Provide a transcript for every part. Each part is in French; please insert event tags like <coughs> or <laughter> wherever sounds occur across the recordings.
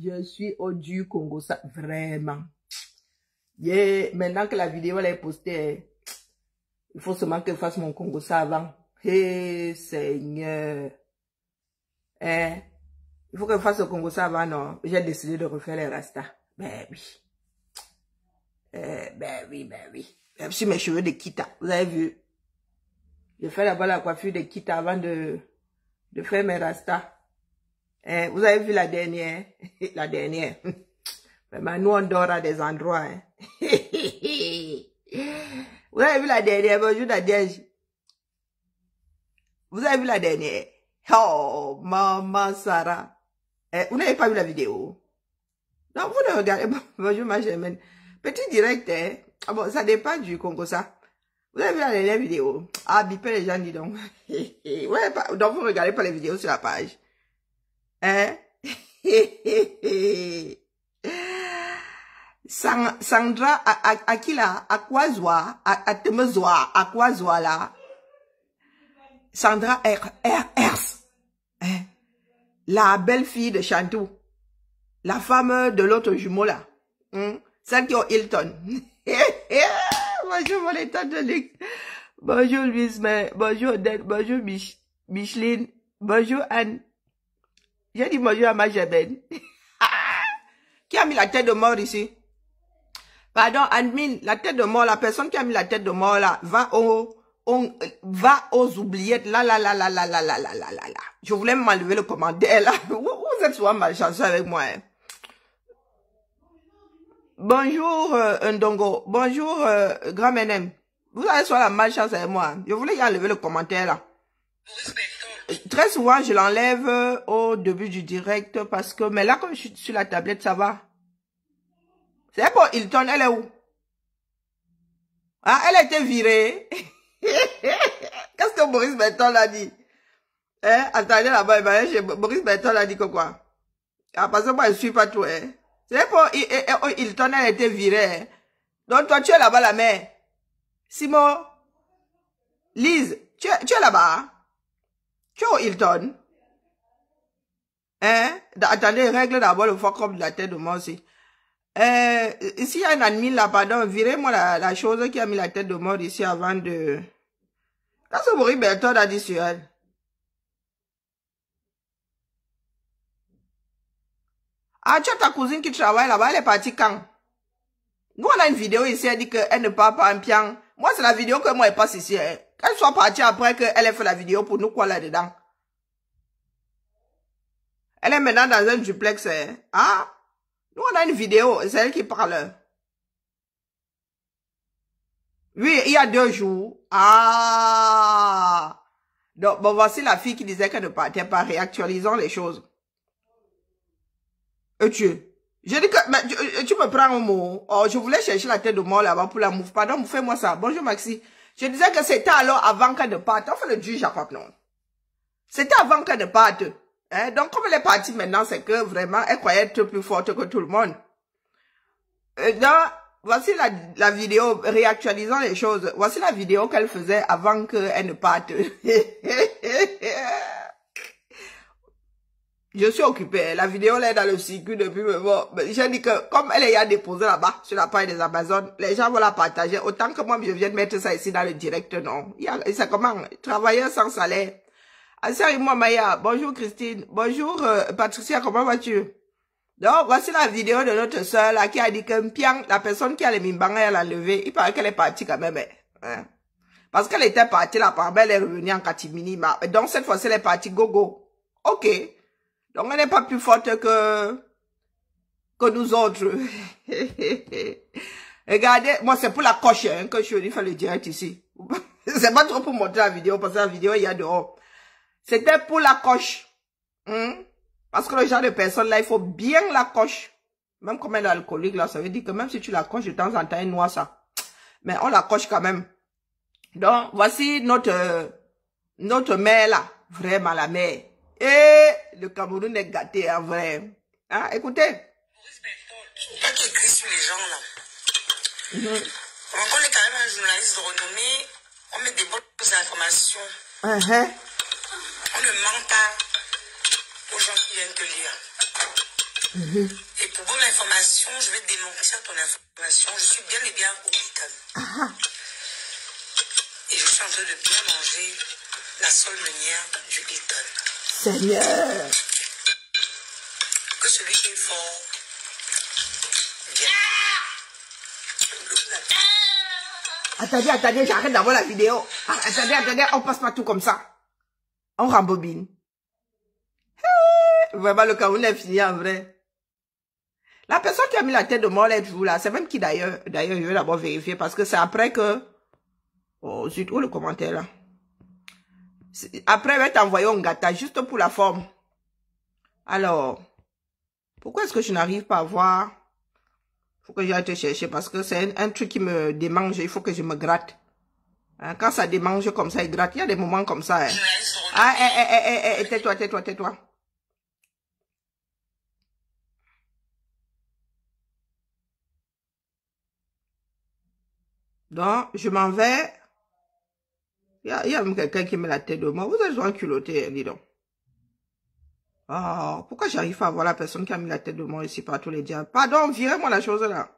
Je suis au du Congo, ça, vraiment. maintenant que la vidéo est postée, il faut seulement que je fasse mon Congo ça avant. Seigneur. Hein? il faut que je fasse le Congo ça avant, non. J'ai décidé de refaire les Rasta. Ben oui. Eh, ben oui, ben oui. Même si mes cheveux de Kita, vous avez vu. Je fais d'abord la coiffure de Kita avant de, de faire mes Rasta. Eh, vous avez vu la dernière <laughs> La dernière. <laughs> Vraiment, nous, on dort à des endroits. Hein. <laughs> vous avez vu la dernière Bonjour, Nadège. Vous avez vu la dernière Oh, maman Sarah. Eh, vous n'avez pas vu la vidéo Non, vous ne regardez pas. Bonjour, ma chère. Petit direct, hein. Ah bon, ça dépend du Congo, ça. Vous avez vu la dernière vidéo Ah, bipez les gens, dis donc. ouais, pas, donc, vous ne regardez pas les vidéos sur la page. Hein? <laughs> Sandra, à, à, qui là À quoi À, À quoi Sandra R, R, hein? La belle-fille de Chantou. La femme de l'autre jumeau là. Hein? Celle qui est au Hilton. <laughs> bonjour mon état de Luc. Bonjour Louise, bonjour Odette, bonjour Micheline, bonjour Anne. J'ai dit bonjour à ma <laughs> qui a mis la tête de mort ici Pardon, admin, la tête de mort, la personne qui a mis la tête de mort là, va au, va aux oubliettes, La, la, la, la, la, la, la, la, là, là, Je voulais m'enlever le commentaire, là. <laughs> Vous, êtes soit malchance avec moi, hein. Bonjour, euh, Ndongo. Bonjour, euh, Grand Menem. Vous avez soit la malchance avec moi. Hein. Je voulais y enlever le commentaire, là. Très souvent, je l'enlève au début du direct parce que... Mais là, comme je suis sur la tablette, ça va. C'est bon, Hilton, elle est où Ah, elle a été virée. <laughs> Qu'est-ce que Boris Benton a dit Hein Attendez là-bas, Boris Berton l'a dit que quoi Ah, parce que moi, je suis pas tout, hein C'est bon, Hilton, oh, elle a été virée. Hein. Donc, toi, tu es là-bas, la mère. Simon, Lise, tu es, tu es là-bas hein? Joe Hilton. Hein? Attendez, règle d'abord le fuck comme de la tête de mort, si. Euh, il y a un admin là, pardon, virez-moi la, chose qui a mis la tête de mort ici avant de... quest ce mori Berton a dit sur elle. Ah, tu as ta cousine qui travaille là-bas, elle est partie quand? Nous, on a une vidéo ici, elle dit qu'elle ne parle pas en pian. Moi, c'est la vidéo que moi, elle passe ici. Hein. Qu'elle soit partie après qu'elle ait fait la vidéo pour nous quoi là-dedans. Elle est maintenant dans un duplex. Hein. Ah, nous on a une vidéo, c'est elle qui parle. Oui, il y a deux jours. Ah. Donc, bon, voici la fille qui disait qu'elle ne partait pas. Réactualisons les choses. Et tu, je dis que, tu, me prends au mot. Oh, je voulais chercher la tête de mort là-bas pour la move. Pardon, fais-moi ça. Bonjour, Maxi. Je disais que c'était alors avant qu'elle ne parte. Enfin, le juge que non. C'était avant qu'elle ne parte. Hein? Donc, comme elle est partie maintenant, c'est que vraiment, elle croyait être plus forte que tout le monde. Et euh, voici la, la, vidéo, réactualisant les choses. Voici la vidéo qu'elle faisait avant qu'elle ne parte. <laughs> Je suis occupée. La vidéo, elle est dans le circuit depuis, mais j'ai dit que, comme elle est à déposer là-bas, sur la page des Amazones, les gens vont la partager. Autant que moi, je viens de mettre ça ici dans le direct, non. C'est comment? travailler sans salaire. moi, Maya. Bonjour, Christine. Bonjour, euh, Patricia. Comment vas-tu? Donc, voici la vidéo de notre sœur, là, qui a dit que la personne qui a les Mimbanga, elle a enlevé. Il paraît qu'elle est partie quand même, hein. hein? Parce qu'elle était partie là, par elle est revenue en catimini. Donc, cette fois-ci, elle est partie gogo. Ok. Donc, elle n'est pas plus forte que, que nous autres. <laughs> Regardez, moi, c'est pour la coche hein, que je suis faire le direct ici. <laughs> c'est pas trop pour montrer la vidéo, parce que la vidéo, il y a dehors. C'était pour la coche. Hein. Parce que le genre de personne, là, il faut bien la coche. Même comme elle est alcoolique, là, ça veut dire que même si tu la coches de temps en temps, elle noie ça. Mais on la coche quand même. Donc, voici notre, notre mère, là. Vraiment la mère. Et eh, le Cameroun est gâté, en vrai. Ah, écoutez. Toi qui écris sur les gens, là. Mhm. On est quand même un journaliste de renommée. On met des bonnes informations. Uh-huh. On ne ment pas aux gens qui viennent te lire. Mhm. Et pour bonne information, je vais démentir ton information. Je suis bien et bien au uh Et je suis en train de bien manger la seule manière du Hilton. Seigneur. Que celui qui Attendez, attendez, j'arrête d'avoir la vidéo. Ah, attendez, attendez, on passe pas tout comme ça. On rembobine. Vraiment, le on est fini en vrai. La personne qui a mis la tête de mort vous là, c'est même qui d'ailleurs, d'ailleurs, je vais d'abord vérifier parce que c'est après que... Oh zut, où le commentaire là après, elle va t'envoyer un gata juste pour la forme. Alors, pourquoi est-ce que je n'arrive pas à voir faut que j'aille te chercher parce que c'est un, truc qui me démange. Il faut que je me gratte. Hein, quand ça démange comme ça, il gratte. Il y a des moments comme ça. Hein. Ah, eh eh, eh, eh, eh, eh tais-toi, tais-toi, tais-toi. Donc, je m'en vais il y, a, même quelqu'un qui met la tête de moi. Vous êtes un culotté, dis donc. Oh, pourquoi j'arrive pas à voir la personne qui a mis la tête de moi ici par tous les diables Pardon, virez-moi la chose là.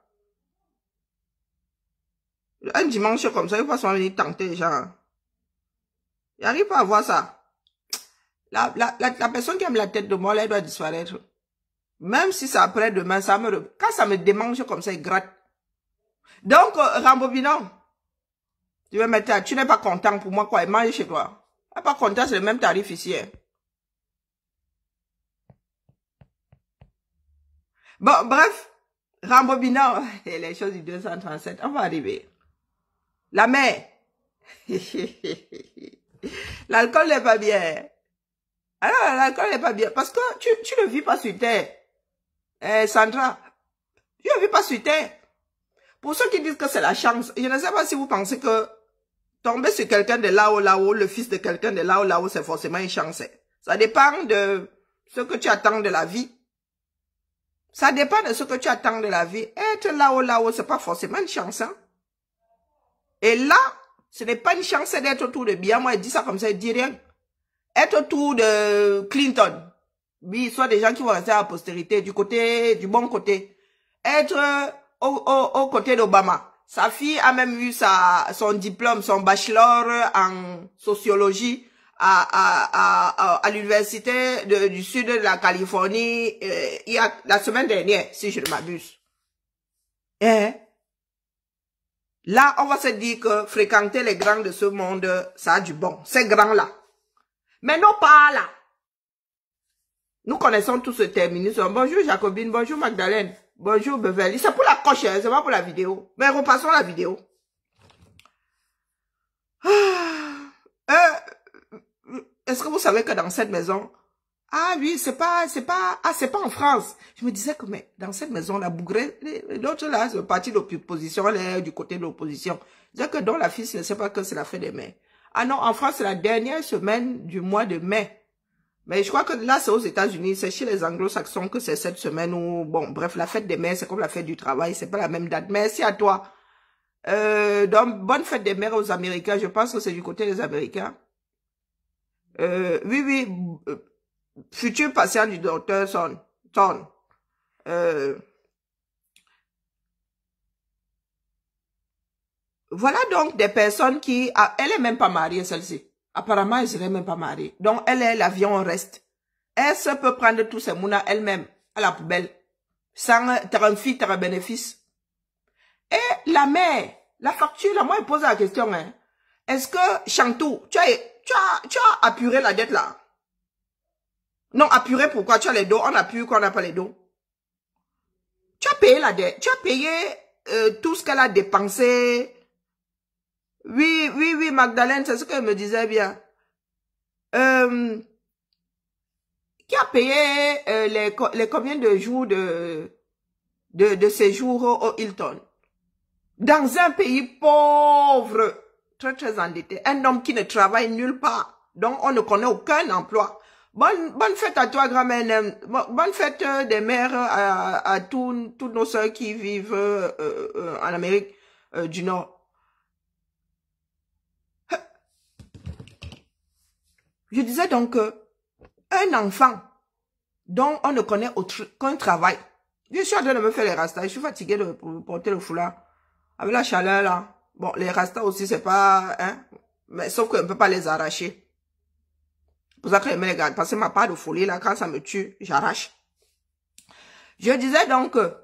Un dimanche comme ça, il faut pas venir tenter genre. gens. J'arrive pas à voir ça. La, la, personne qui a mis la tête de moi là, elle doit disparaître. Même si ça après demain, ça me... Quand ça me démange comme ça, il gratte. Donc, euh, tu veux mettre, tu n'es pas content pour moi, quoi. Et mange chez toi. Ah, pas content, c'est le même tarif ici. Hein. Bon, bref. Rambobinant, <laughs> les choses du 237, on va arriver. La mer. <laughs> l'alcool n'est pas bien. Alors, l'alcool n'est pas bien. Parce que tu, tu ne vis pas sur terre. Eh, Sandra, tu ne vis pas sur terre. Pour ceux qui disent que c'est la chance, je ne sais pas si vous pensez que Tomber sur quelqu'un de là-haut, là-haut, le fils de quelqu'un de là-haut, là-haut, c'est forcément une chance. Hein. Ça dépend de ce que tu attends de la vie. Ça dépend de ce que tu attends de la vie. Être là-haut, là-haut, c'est pas forcément une chance. Hein. Et là, ce n'est pas une chance d'être autour de bien. Moi, je dis ça comme ça, je dis rien. Être autour de Clinton. Oui, soit des gens qui vont rester à la postérité, du côté, du bon côté. Être au, au, au côté d'Obama. Sa fille a même eu sa, son diplôme, son bachelor en sociologie à, à, l'université du sud de la Californie euh, il y a, la semaine dernière, si je ne m'abuse. Et eh? là, on va se dire que fréquenter les grands de ce monde, ça a du bon. Ces grands-là. Mais non pas là. Nous connaissons tous ce terminus. Bonjour Jacobine, bonjour Magdalene. Bonjour Beverly. C'est pour la coche, hein, c'est pas pour la vidéo. Mais repassons la vidéo. Ah, euh, est-ce que vous savez que dans cette maison, ah oui, c'est pas, c'est pas, ah c'est pas en France. Je me disais que mais dans cette maison, la bougrée, l'autre là, c'est le parti de l'opposition, elle est du côté de l'opposition. Je que dans la fille ne sait pas que c'est la fête des mères. Ah non, en France, c'est la dernière semaine du mois de mai. Mais je crois que là, c'est aux États-Unis, c'est chez les anglo-saxons que c'est cette semaine où, bon, bref, la fête des mères, c'est comme la fête du travail, c'est pas la même date. Merci à toi. Euh, donc, bonne fête des mères aux Américains, je pense que c'est du côté des Américains. Euh, oui, oui, futur patient du docteur Son. Son. Euh, voilà donc des personnes qui, ah, elle est même pas mariée, celle-ci. Apparemment, elle ne serait même pas mariée. Donc, elle est l'avion reste. Elle se peut prendre tous ses mounas elle-même à la poubelle. Sans un fille, un bénéfice. Et la mère, la facture, la moi, je pose la question. Hein. Est-ce que, Chantou, tu as, tu, as, apuré la dette là Non, apuré pourquoi Tu as les dos, on a quand on n'a pas les dos. Tu as payé la dette, tu as payé euh, tout ce qu'elle a dépensé, oui, oui, oui, Magdalene, c'est ce que me disait bien. Euh, qui a payé euh, les, les combien de jours de, de, de séjour au Hilton Dans un pays pauvre, très, très endetté. Un homme qui ne travaille nulle part, donc on ne connaît aucun emploi. Bonne, bonne fête à toi, grand-mère. Bonne fête des mères à, à tous toutes nos soeurs qui vivent euh, en Amérique du Nord. Je disais donc un enfant dont on ne connaît qu'un travail. Je suis en train de me faire les rastas. Je suis fatigué de porter le foulard. Avec la chaleur là. Bon, les rastas aussi, c'est pas... Hein? Mais sauf qu'on ne peut pas les arracher. Pour ça que me les Parce que ma part de folie là, quand ça me tue, j'arrache. Je disais donc que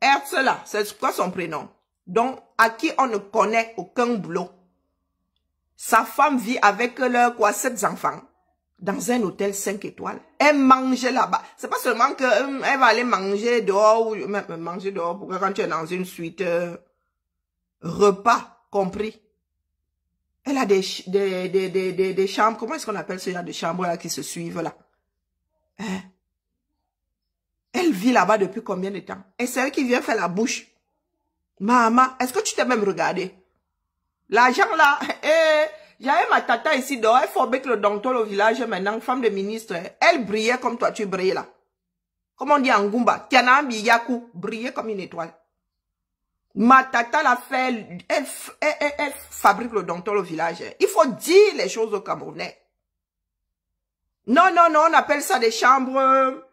Hertz c'est quoi son prénom? Donc, à qui on ne connaît aucun bloc. Sa femme vit avec leurs quoi, sept enfants dans un hôtel 5 étoiles. Elle mange là-bas. C'est pas seulement que euh, elle va aller manger dehors ou euh, même manger dehors pour quand tu es dans une suite euh, repas compris. Elle a des des, des, chambres. Comment est-ce qu'on appelle ce genre de chambres là qui se suivent là? Hein? Elle vit là-bas depuis combien de temps? Et c'est elle qui vient faire la bouche. Maman, est-ce que tu t'es même regardée? L'argent là, <laughs> eh, j'avais ma tata ici dehors, elle fabrique le dontole au village maintenant, femme de ministre, hein. elle brillait comme toi, tu brillais là. Comme on dit en Goumba, brillait comme une étoile. Ma tata l'a fait, elle, elle, fabrique le donctol au village. Hein. Il faut dire les choses aux Camerounais. Non, non, non, on appelle ça des chambres.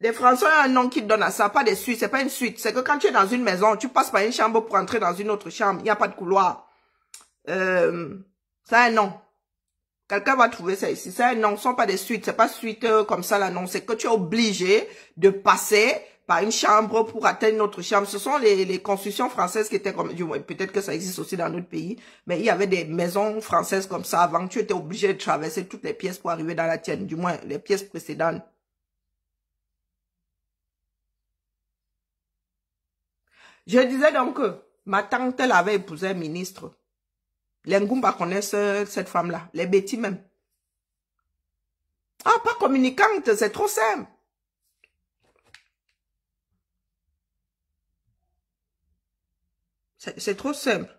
Les Français ont un nom qui donne à ça, pas des suites, c'est pas une suite. C'est que quand tu es dans une maison, tu passes par une chambre pour entrer dans une autre chambre. Il n'y a pas de couloir euh, un nom. Quelqu'un va trouver ça ici. C'est un nom, ce sont pas des suites. C'est pas suite euh, comme ça là, C'est que tu es obligé de passer par une chambre pour atteindre notre chambre. Ce sont les, constructions françaises qui étaient comme... Peut-être que ça existe aussi dans notre pays, mais il y avait des maisons françaises comme ça avant. Tu étais obligé de traverser toutes les pièces pour arriver dans la tienne, du moins les pièces précédentes. Je disais donc que ma tante elle avait épousé un ministre. Les Ngumba connaissent euh, cette femme-là. Les Betty même. Ah, pas communicante, c'est trop simple. C'est trop simple.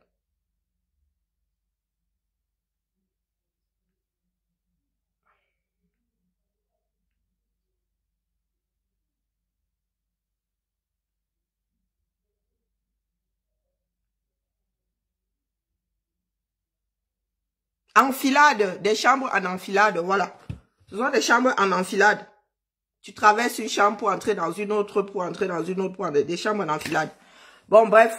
Enfilade, des chambres en enfilade, voilà. Ce sont des chambres en enfilade. Tu traverses une chambre pour entrer dans une autre, pour entrer dans une autre, pour entrer des chambres en enfilade. Bon, bref.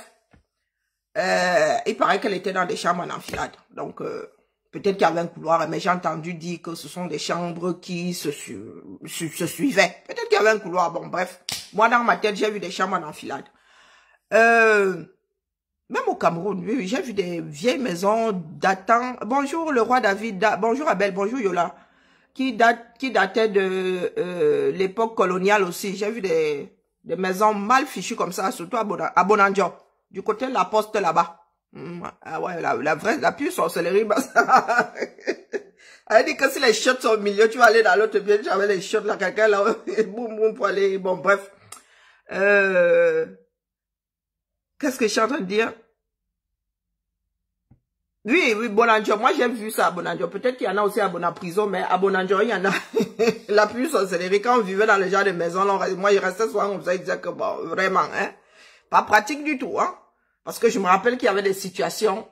Euh, il paraît qu'elle était dans des chambres en enfilade. Donc, euh, peut-être qu'il y avait un couloir, mais j'ai entendu dire que ce sont des chambres qui se, se suivaient. Peut-être qu'il y avait un couloir, bon, bref. Moi, dans ma tête, j'ai vu des chambres en enfilade. Euh, même au Cameroun, j'ai vu des vieilles maisons datant. Bonjour le roi David, bonjour Abel, bonjour Yola. Qui, date, qui datait de euh, l'époque coloniale aussi. J'ai vu des, des, maisons mal fichues comme ça, surtout à Bonanjo, du côté de la poste là-bas. Mmh, ah ouais, la, vraie, la pure sorcellerie. Bah, <laughs> Elle dit que si les chiottes sont au milieu, tu vas aller dans l'autre bien. J'avais les chiottes là, quelqu'un là, <laughs> boum boum pour aller. Bon, bref. Euh, qu'est-ce que je suis en train de dire oui, oui, Bonanjo. Moi, j'ai vu ça à Bonanjo. Peut-être qu'il y en a aussi à Bonaprison, mais à Bonanjo, il y en a. <laughs> la plus sorcellerie, quand on vivait dans les genre de maison, moi, je restais soir, comme ça, il disait que, bon, vraiment, hein. Pas pratique du tout, hein. Parce que je me rappelle qu'il y avait des situations.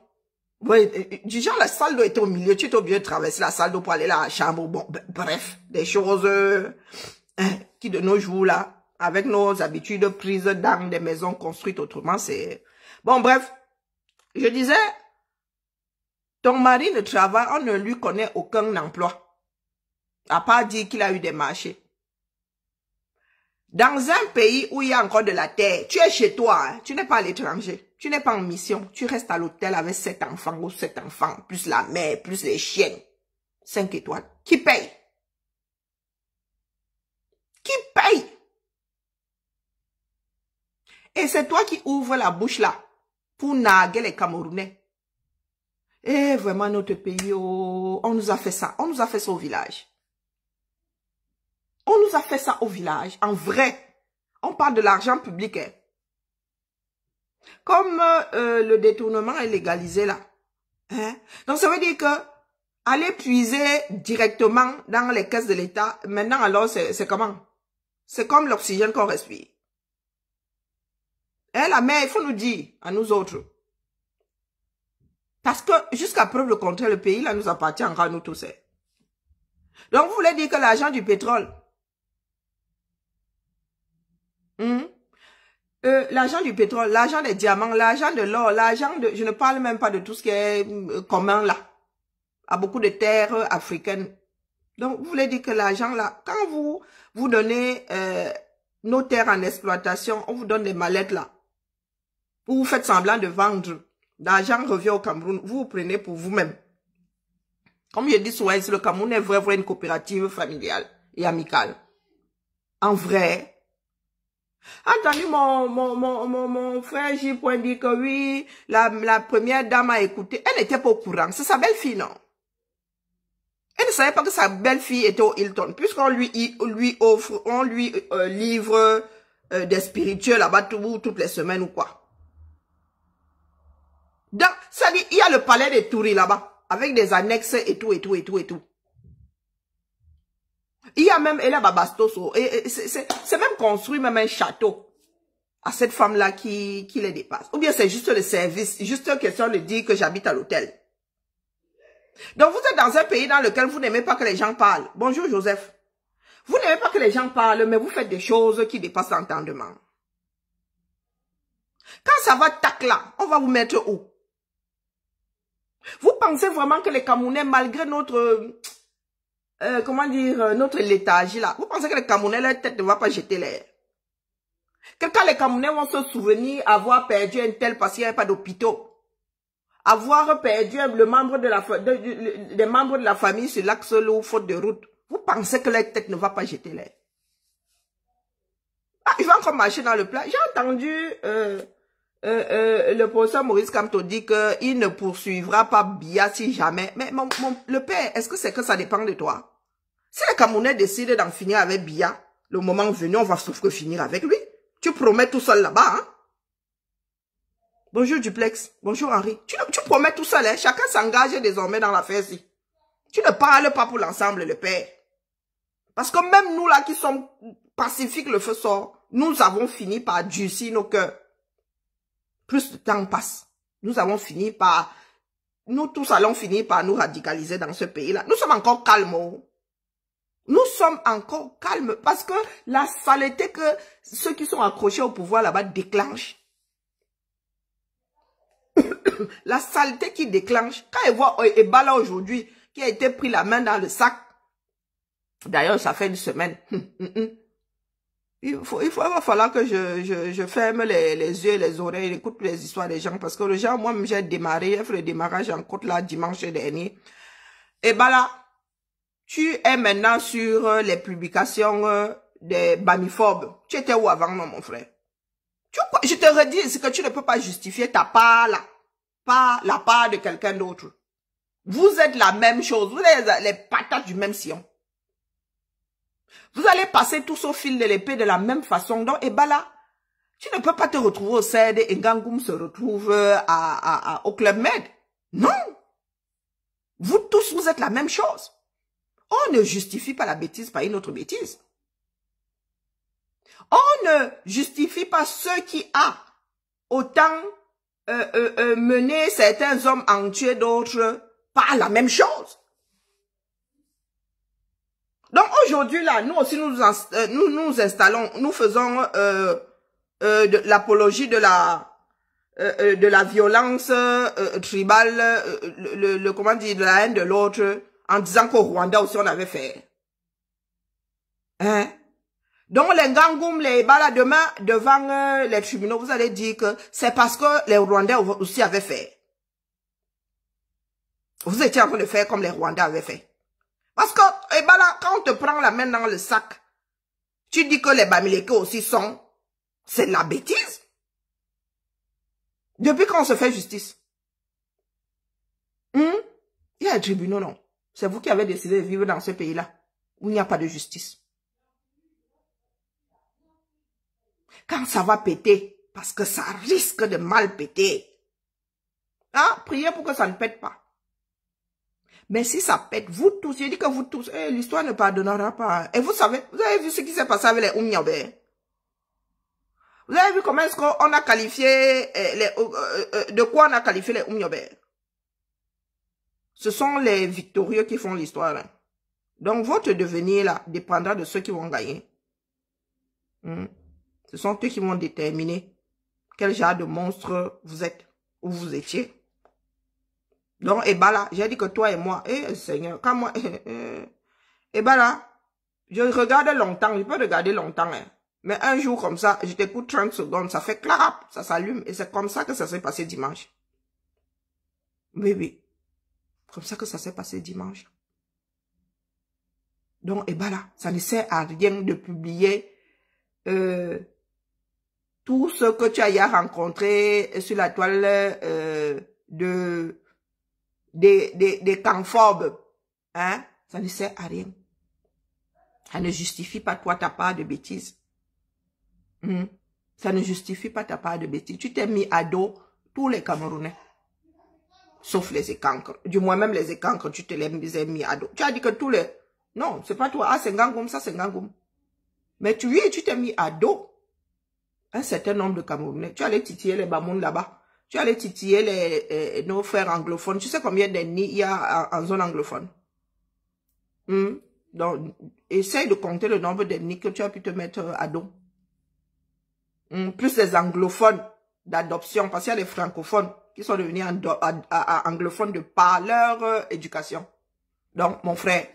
Oui, du genre, la salle d'eau était au milieu, tu étais obligé de traverser la salle d'eau pour aller là à la chambre. Bon, bref, des choses euh, hein, qui, de nos jours, là, avec nos habitudes prises dans des maisons construites autrement, c'est... Bon, bref, je disais, ton mari ne travaille, on ne lui connaît aucun emploi. À part dire qu'il a eu des marchés. Dans un pays où il y a encore de la terre, tu es chez toi, hein, tu n'es pas à l'étranger, tu n'es pas en mission, tu restes à l'hôtel avec sept enfants ou sept enfants, plus la mère, plus les chiens. Cinq étoiles. Qui paye? Qui paye? Et c'est toi qui ouvres la bouche là pour naguer les Camerounais. Et eh, vraiment, notre pays, oh, on nous a fait ça. On nous a fait ça au village. On nous a fait ça au village, en vrai. On parle de l'argent public. Hein. Comme euh, euh, le détournement est légalisé là. Hein? Donc, ça veut dire que aller puiser directement dans les caisses de l'État, maintenant alors, c'est comment C'est comme l'oxygène qu'on respire. Hein, la mer, il faut nous dire, à nous autres, parce que jusqu'à preuve le contraire, le pays là nous appartient à nous tous. Hein. Donc vous voulez dire que l'argent du pétrole, hmm? euh, l'argent du pétrole, l'argent des diamants, l'argent de l'or, l'argent de, je ne parle même pas de tout ce qui est hmm, euh, commun là, à beaucoup de terres euh, africaines. Donc vous voulez dire que l'argent là, quand vous vous donnez nos terres en exploitation, on vous donne des mallettes là, vous faites semblant de vendre. L'argent revient au Cameroun. Vous vous prenez pour vous-même. Comme je dis souvent le Cameroun est vraiment une coopérative familiale et amicale. En vrai. Attendez, mon, mon, mon, mon, frère J. dit que oui, la, la première dame a écouté. Elle était pas au courant. C'est sa belle-fille, non? Elle ne savait pas que sa belle-fille était au Hilton. Puisqu'on lui, lui offre, on lui euh, livre euh, des spirituels là-bas tout, toutes les semaines ou quoi. Donc, ça dit, il y a le palais des Touris là-bas, avec des annexes et tout, et tout, et tout, et tout. Il y a même, oh, et là, c'est même construit même un château à cette femme-là qui, qui les dépasse. Ou bien c'est juste le service, juste question de dire que j'habite à l'hôtel. Donc vous êtes dans un pays dans lequel vous n'aimez pas que les gens parlent. Bonjour Joseph. Vous n'aimez pas que les gens parlent, mais vous faites des choses qui dépassent l'entendement. Quand ça va tac là, on va vous mettre où vous pensez vraiment que les Camerounais, malgré notre... Euh, euh, comment dire, euh, notre létage là. Vous pensez que les Camounais, leur tête ne va pas jeter l'air Que quand les Camerounais vont se souvenir avoir perdu un tel parce qu'il pas d'hôpitaux, avoir perdu le membre de la, membres de la famille sur l'axe ou faute de route, vous pensez que leur tête ne va pas jeter l'air ah, vont va encore marcher dans le plat. J'ai entendu euh, euh, le professeur Maurice Camto dit qu'il ne poursuivra pas Bia si jamais. Mais mon, mon, le père, est-ce que c'est que ça dépend de toi Si les Camerounais décident d'en finir avec Bia, le moment venu, on va sauf que finir avec lui. Tu promets tout seul là-bas, hein Bonjour Duplex, bonjour Henri. Tu, tu promets tout seul, hein? Chacun s'engage désormais dans l'affaire-ci. Tu ne parles pas pour l'ensemble, le père. Parce que même nous là qui sommes pacifiques, le feu sort, nous avons fini par durcir nos cœurs plus le temps passe, nous avons fini par, nous tous allons finir par nous radicaliser dans ce pays-là. Nous sommes encore calmes. Oh. Nous sommes encore calmes parce que la saleté que ceux qui sont accrochés au pouvoir là-bas déclenchent, <coughs> la saleté qui déclenche, quand ils voient euh, Ebala aujourd'hui, qui a été pris la main dans le sac, d'ailleurs ça fait une semaine, il, faut, il, faut, va falloir que je, je, ferme les, les, yeux et les oreilles, écoute les histoires des gens. Parce que les gens, moi j'ai démarré, j'ai fait le démarrage en côte là dimanche dernier. Et ben là, tu es maintenant sur euh, les publications euh, des bamiphobes. Tu étais où avant, non, mon frère tu, Je te redis, c'est que tu ne peux pas justifier ta part là. Pas la part de quelqu'un d'autre. Vous êtes la même chose. Vous êtes les patates du même sillon. Vous allez passer tous au fil de l'épée de la même façon. Donc, et bala, ben là, tu ne peux pas te retrouver au CED et Gangoum se retrouve euh, à, au Club Med. Non. Vous tous, vous êtes la même chose. On ne justifie pas la bêtise par une autre bêtise. On ne justifie pas ceux qui a autant euh, euh, mené certains hommes à en tuer d'autres par la même chose. Aujourd'hui, là, nous aussi, nous euh, nous, nous installons, nous faisons euh, euh, l'apologie de la de la violence tribale, le, comment dire, de la haine de l'autre, en disant qu'au Rwanda aussi on avait fait. Hein? Donc les gangoums, les bala, demain devant les tribunaux, vous allez dire que c'est parce que les Rwandais aussi avaient fait. Vous étiez en train de faire comme les Rwandais avaient fait. Parce que, eh ben là, quand on te prend la main dans le sac, tu dis que les Bamileke aussi sont, c'est de la bêtise. Depuis quand on se fait justice. Hmm? Il y a un tribunal, non. C'est vous qui avez décidé de vivre dans ce pays-là, où il n'y a pas de justice. Quand ça va péter, parce que ça risque de mal péter. Ah, Priez pour que ça ne pète pas. Mais si ça pète, vous tous, je dis que vous tous, eh, l'histoire ne pardonnera pas. Et vous savez, vous avez vu ce qui s'est passé avec les Oumniabé. Vous avez vu comment est-ce qu'on a qualifié, eh, les, euh, euh, euh, de quoi on a qualifié les Oumniabé. Ce sont les victorieux qui font l'histoire. Hein. Donc votre devenir là dépendra de ceux qui vont gagner. Hmm? Ce sont eux qui vont déterminer quel genre de monstre vous êtes ou vous étiez. Donc, et bah là, j'ai dit que toi et moi, eh Seigneur, quand moi, <laughs> eh, eh. et bah là, je regardais longtemps, je peux regarder longtemps, hein. Mais un jour comme ça, je t'écoute 30 secondes, ça fait clap, ça s'allume, et c'est comme ça que ça s'est passé dimanche. Oui, oui. Comme ça que ça s'est passé dimanche. Donc, et bah là, ça ne sert à rien de publier euh, tout ce que tu as rencontré sur la toile euh, de des, des, hein, ça ne sert à rien. Ça ne justifie pas toi ta part de bêtise. Hmm? Ça ne justifie pas ta part de bêtise. Tu t'es mis à dos tous les Camerounais. Sauf les écancres. Du moins même les écancres, tu te les as mis à dos. Tu as dit que tous les... Non, c'est pas toi. Ah, c'est Ngangoum, ça c'est Ngangoum. Mais tu, es, tu t'es mis à dos un certain nombre de Camerounais. Tu allais titiller les Bamoun là-bas. Tu allais titiller les, les, nos frères anglophones. Tu sais combien d'ennemis il y a en, zone anglophone hmm? Donc, essaye de compter le nombre d'ennemis que tu as pu te mettre euh, à dos. Hmm? Plus les anglophones d'adoption, parce qu'il y a les francophones qui sont devenus anglophones de par leur euh, éducation. Donc, mon frère,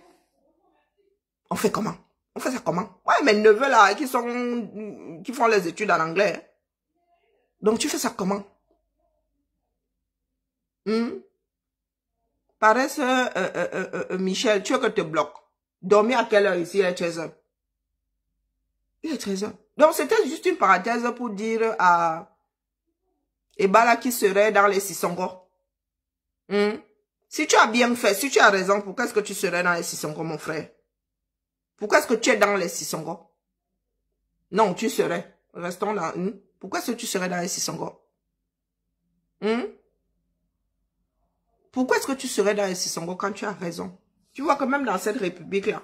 on fait comment On fait ça comment Ouais, mes neveux là, qui sont qui font les études en anglais. Hein. Donc, tu fais ça comment Hmm? Paresse, euh, euh, euh, euh, Michel, tu veux que te bloque. Dormir à quelle heure ici, il est 13h. Il est 13h. Donc, c'était juste une parenthèse pour dire à Ebala qui serait dans les Sissongo. Hmm? Si tu as bien fait, si tu as raison, pourquoi est-ce que tu serais dans les Sissongo, mon frère? Pourquoi est-ce que tu es dans les Sissongo? Non, tu serais. Restons là. Hmm? Pourquoi est-ce que tu serais dans les Sissongo? Hmm? Pourquoi est-ce que tu serais dans les Sissongo quand tu as raison Tu vois que même dans cette république-là,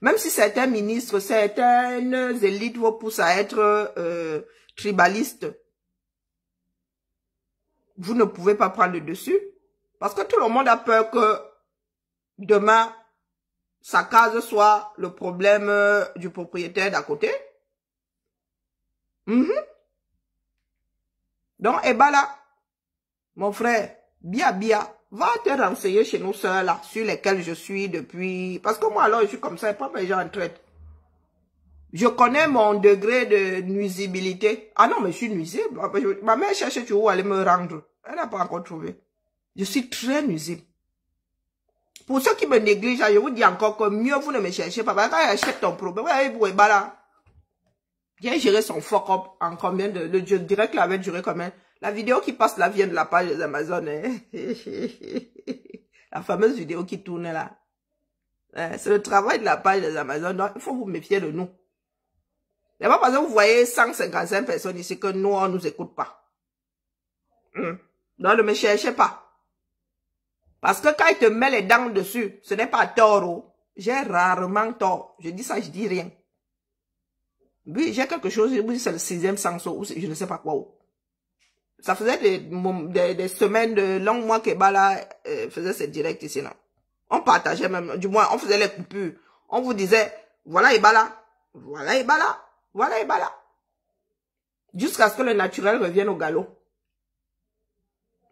même si certains ministres, certaines élites vous poussent à être euh, tribalistes, vous ne pouvez pas prendre le dessus. Parce que tout le monde a peur que demain, sa case soit le problème euh, du propriétaire d'à côté. Mhm. Donc, et eh bah ben là, mon frère, bia bia, Va te renseigner chez nous soeurs là, sur lesquelles je suis depuis... Parce que moi, alors, je suis comme ça, pas mes gens en traite. Je connais mon degré de nuisibilité. Ah non, mais je suis nuisible. Ma mère cherchait où aller me rendre. Elle n'a pas encore trouvé. Je suis très nuisible. Pour ceux qui me négligent, je vous dis encore que mieux vous ne me cherchez pas. quand elle achète ton problème, vous est là. Viens gérer son fuck-up en combien de... Le, je dirais la avait duré combien la vidéo qui passe là vient de la page des Hein? <laughs> la fameuse vidéo qui tourne là. Hein, c'est le travail de la page des Amazon. il faut vous méfier de nous. C'est pas parce que vous voyez 155 personnes ici que nous, on nous écoute pas. Non, hein? ne me cherchez pas. Parce que quand il te met les dents dessus, ce n'est pas tort. Oh. J'ai rarement tort. Je dis ça, je dis rien. Oui, j'ai quelque chose, je c'est le sixième sens ou je ne sais pas quoi. Oh ça faisait des, des, semaines de longs mois que Bala euh, faisait ses directs ici. Là. On partageait même, du moins, on faisait les coupures. On vous disait, voilà Ebala, voilà Ebala, voilà Ebala. Jusqu'à ce que le naturel revienne au galop.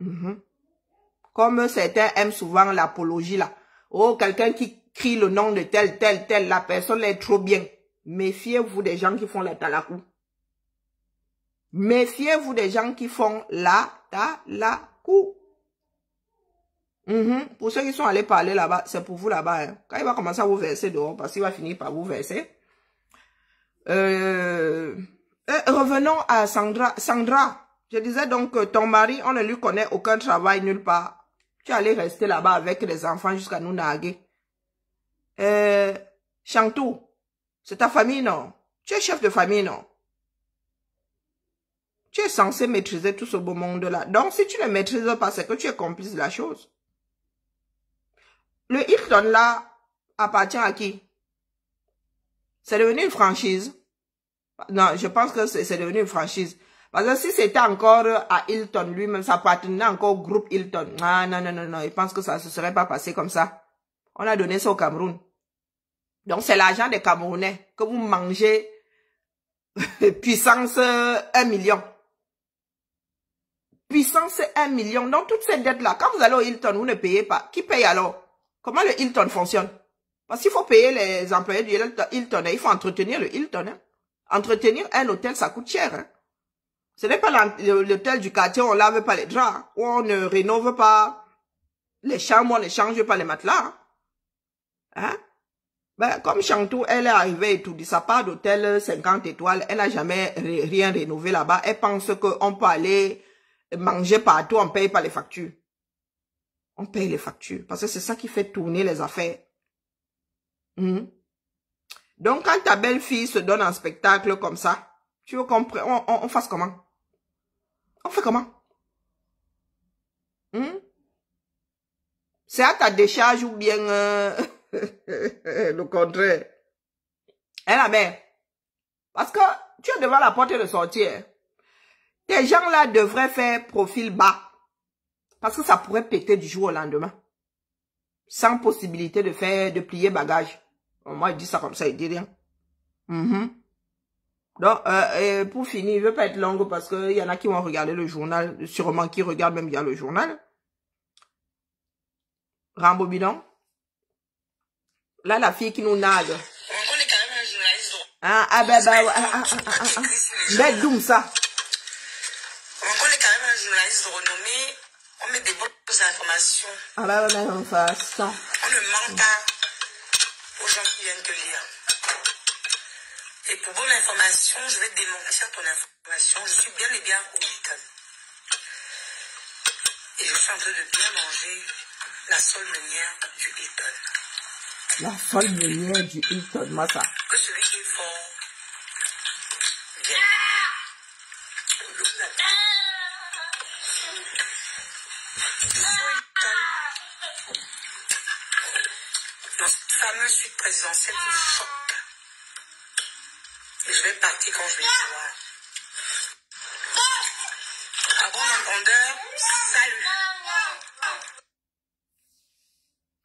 Mm-hmm. Comme certains aiment souvent l'apologie là. Oh, quelqu'un qui crie le nom de tel, tel, tel, la personne est trop bien. Méfiez-vous des gens qui font les talacous. Méfiez-vous des gens qui font la, ta, la, cou. Mhm. Pour ceux qui sont allés parler là-bas, c'est pour vous là-bas. Hein. Quand il va commencer à vous verser dehors, parce qu'il va finir par vous verser. Euh, euh, revenons à Sandra. Sandra, je disais donc que ton mari, on ne lui connaît aucun travail nulle part. Tu allais rester là-bas avec les enfants jusqu'à nous naguer. Euh, Chantou, c'est ta famille, non? Tu es chef de famille, non? censé maîtriser tout ce beau monde-là. Donc, si tu ne maîtrises pas, c'est que tu es complice de la chose. Le Hilton-là appartient à qui C'est devenu une franchise. Non, je pense que c'est devenu une franchise. Parce que si c'était encore à Hilton lui-même, ça appartenait encore au groupe Hilton. Ah non, non, non, non, je pense que ça se serait pas passé comme ça. On a donné ça au Cameroun. Donc c'est l'argent des Camerounais que vous mangez <laughs> puissance euh, un million puissance, c'est un million. Donc, toutes ces dettes-là, quand vous allez au Hilton, vous ne payez pas. Qui paye alors Comment le Hilton fonctionne Parce qu'il faut payer les employés du Hilton. Hein. Il faut entretenir le Hilton. Hein. Entretenir un hôtel, ça coûte cher. Hein. Ce n'est pas l'hôtel du quartier, on lave pas les draps, on ne rénove pas les chambres, on ne change pas les matelas. Hein? Ben, comme Chantou, elle est arrivée et tout dit, sa part d'hôtel 50 étoiles, elle n'a jamais rien rénové là-bas. Elle pense qu'on peut aller manger partout, on paye pas les factures. On paye les factures parce que c'est ça qui fait tourner les affaires. Hmm? Donc, quand ta belle-fille se donne un spectacle comme ça, tu veux qu'on on, on, on, fasse comment On fait comment hmm? C'est à ta décharge ou bien euh, <laughs> le contraire. Eh la mère Parce que tu es devant la porte de sortir. Les gens-là devraient faire profil bas. Parce que ça pourrait péter du jour au lendemain. Sans possibilité de faire, de plier bagage. moi, il dit ça comme ça, il dit rien. Mm-hmm. Donc, euh, pour finir, je ne pas être longue parce qu'il y en a qui vont regarder le journal, sûrement qui regardent même bien le journal. Rambobidon. Là, la fille qui nous nague. On connaît quand même un journaliste. Ah, ah, bah, bah, ah, ah, ah, ça. informations. Ah bah, bah, bah, bah On ne ment pas aux gens qui viennent te lire. Et pour bonne information, je vais démentir ton information. Je suis bien et bien au Milton. Et je suis en train de bien manger la seule manière du Hilton. La seule manière du Hilton, moi Que celui qui est fort vienne. dans cette fameuse suite présidentielle qui choque. Et je vais partir quand je vais le voir. À bon entendeur, salut.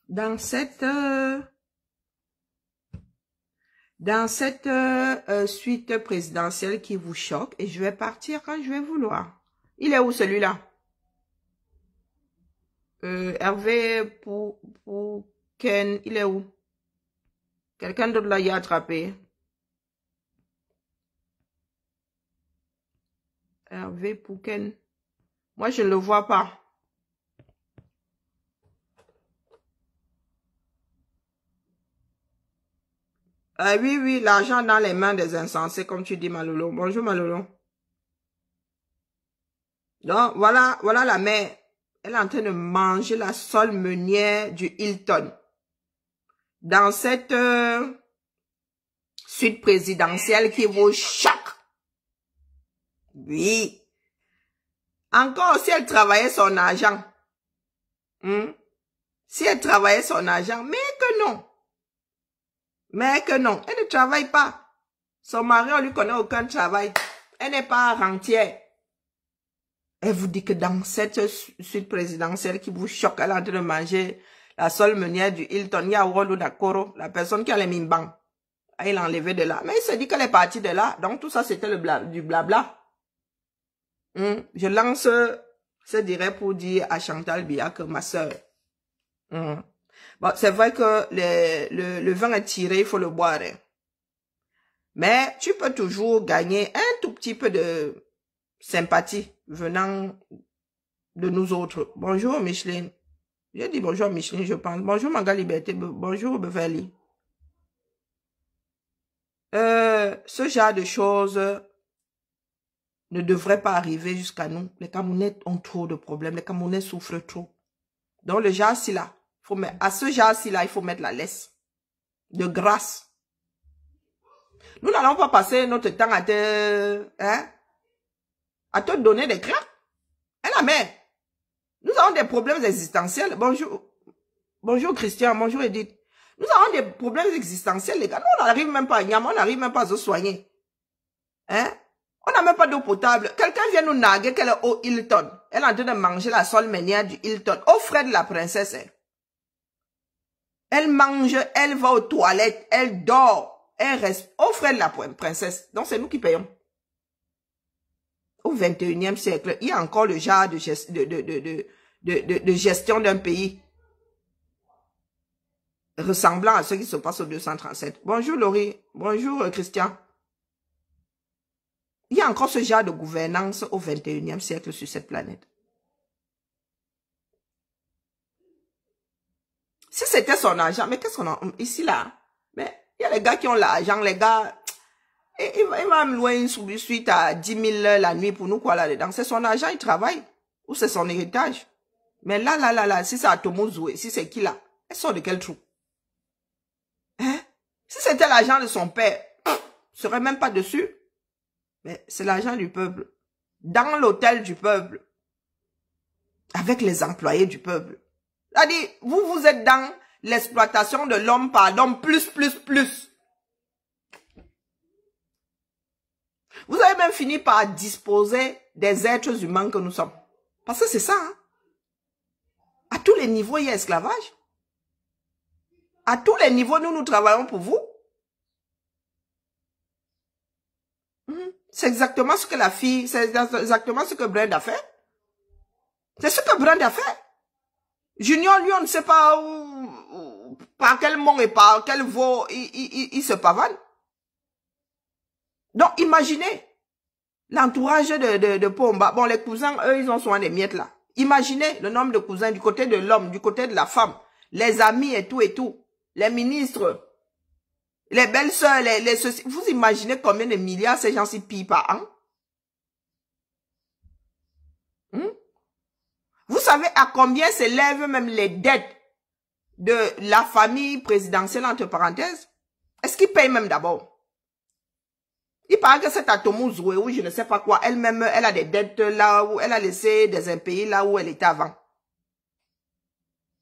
Dans cette... Euh, dans cette euh, euh, suite présidentielle qui vous choque, et je vais partir quand je vais vouloir. Il est où celui-là euh, Hervé pour, pour, Ken, il est où Quelqu'un d'autre l'a y attrapé. Hervé pour Moi, je ne le vois pas. Ah oui, oui, l'argent dans les mains des insensés, comme tu dis, Malolo. Bonjour, Malolo. Donc, voilà, voilà la mère. Elle est en train de manger la seule meunière du Hilton dans cette euh, suite présidentielle qui vous choque. Oui. Encore si elle travaillait son agent. Hein? Si elle travaillait son agent. mais que non. Mais que non, elle ne travaille pas. Son mari, on lui connaît aucun travail. Elle n'est pas rentière. Elle vous dit que dans cette suite présidentielle qui vous choque, elle est en train de manger la seule meunière du Hilton, ou d'Akoro, la personne qui a les Mimbang. Ah, il a enlevé de là. Mais il s'est dit qu'elle est partie de là. Donc tout ça, c'était le du blabla. Hmm. Je lance ce direct pour dire à Chantal Bia que ma soeur. Hmm. Bon, c'est vrai que le, le, vin est tiré, il faut le boire. Hein. Mais tu peux toujours gagner un tout petit peu de sympathie venant de nous autres. Bonjour Micheline. J'ai dit bonjour Micheline, je pense. Bonjour Manga Liberté, bonjour Beverly. Euh, ce genre de choses ne devrait pas arriver jusqu'à nous. Les Camerounais ont trop de problèmes. Les Camerounais souffrent trop. Dans le genre-ci là, faut mettre, à ce genre là, il faut mettre la laisse. De grâce. Nous n'allons pas passer notre temps à te, hein, à te donner des craques. Et la nous avons des problèmes existentiels. Bonjour. Bonjour Christian, bonjour Edith. Nous avons des problèmes existentiels, les gars. Nous, on n'arrive même pas à Niam, on n'arrive même pas à se soigner. Hein? On n'a même pas d'eau potable. Quelqu'un vient nous narguer qu'elle est au Hilton. Elle est en train de manger la seule manière du Hilton. Au frais de la princesse. Elle mange, elle va aux toilettes, elle dort, elle reste au frais de la princesse. Donc c'est nous qui payons. Au 21e siècle, il y a encore le genre de, de, de, de, de, gestion d'un pays ressemblant à ce qui se passe au 237. Bonjour Laurie, bonjour euh, Christian. Il y a encore ce genre de gouvernance au 21e siècle sur cette planète. Si c'était son argent, mais qu'est-ce qu'on a ici là Mais il y a les gars qui ont l'argent, les gars. Et, il, va, il va me louer une suite à 10 000 la nuit pour nous quoi là-dedans. C'est son argent, il travaille. Ou c'est son héritage. Mais là, là, là, là, si c'est Atomozoué, si c'est qui là, elle sort de quel trou Hein Si c'était l'agent de son père, ne serait même pas dessus. Mais c'est l'agent du peuple. Dans l'hôtel du peuple. Avec les employés du peuple. C'est-à-dire, vous, vous êtes dans l'exploitation de l'homme par l'homme, plus, plus, plus. Vous avez même fini par disposer des êtres humains que nous sommes. Parce que c'est ça, hein? tous les niveaux, il y a esclavage. À tous les niveaux, nous, nous travaillons pour vous. Hmm. C'est exactement ce que la fille, c'est exactement ce que Brand a fait. C'est ce que Brand a fait. Junior, lui, on ne sait pas où, par quel monde et par quel veau il, se pavane. Donc, imaginez l'entourage de, de, de Pomba. Bon, les cousins, eux, ils ont soin des miettes là. Imaginez le nombre de cousins du côté de l'homme, du côté de la femme, les amis et tout et tout, les ministres, les belles-sœurs, les, Vous imaginez combien de milliards ces gens-ci pillent par an hein? hmm? Vous savez à combien s'élèvent même les dettes de la famille présidentielle, entre parenthèses Est-ce qu'ils payent même d'abord il parle que cette atomouzoué ou je ne sais pas quoi, elle-même, elle a des dettes là où elle a laissé des impayés là où elle était avant.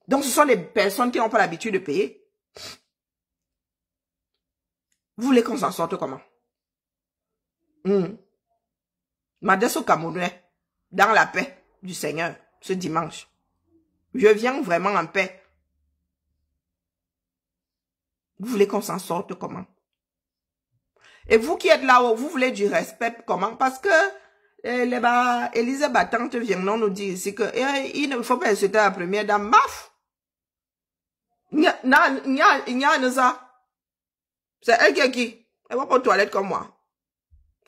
Donc, ce sont des personnes qui n'ont pas l'habitude de payer. Vous voulez qu'on s'en sorte comment mmh. M'adresse dans la paix du Seigneur, ce dimanche. Je viens vraiment en paix. Vous voulez qu'on s'en sorte comment et vous qui êtes là-haut, vous voulez du respect. Comment Parce que eh, Elisabeth, les bah, vient nous dire ici que eh, il ne faut pas insulter la première dame. Maf C'est elle qui est qui Elle va pas aux toilettes comme moi.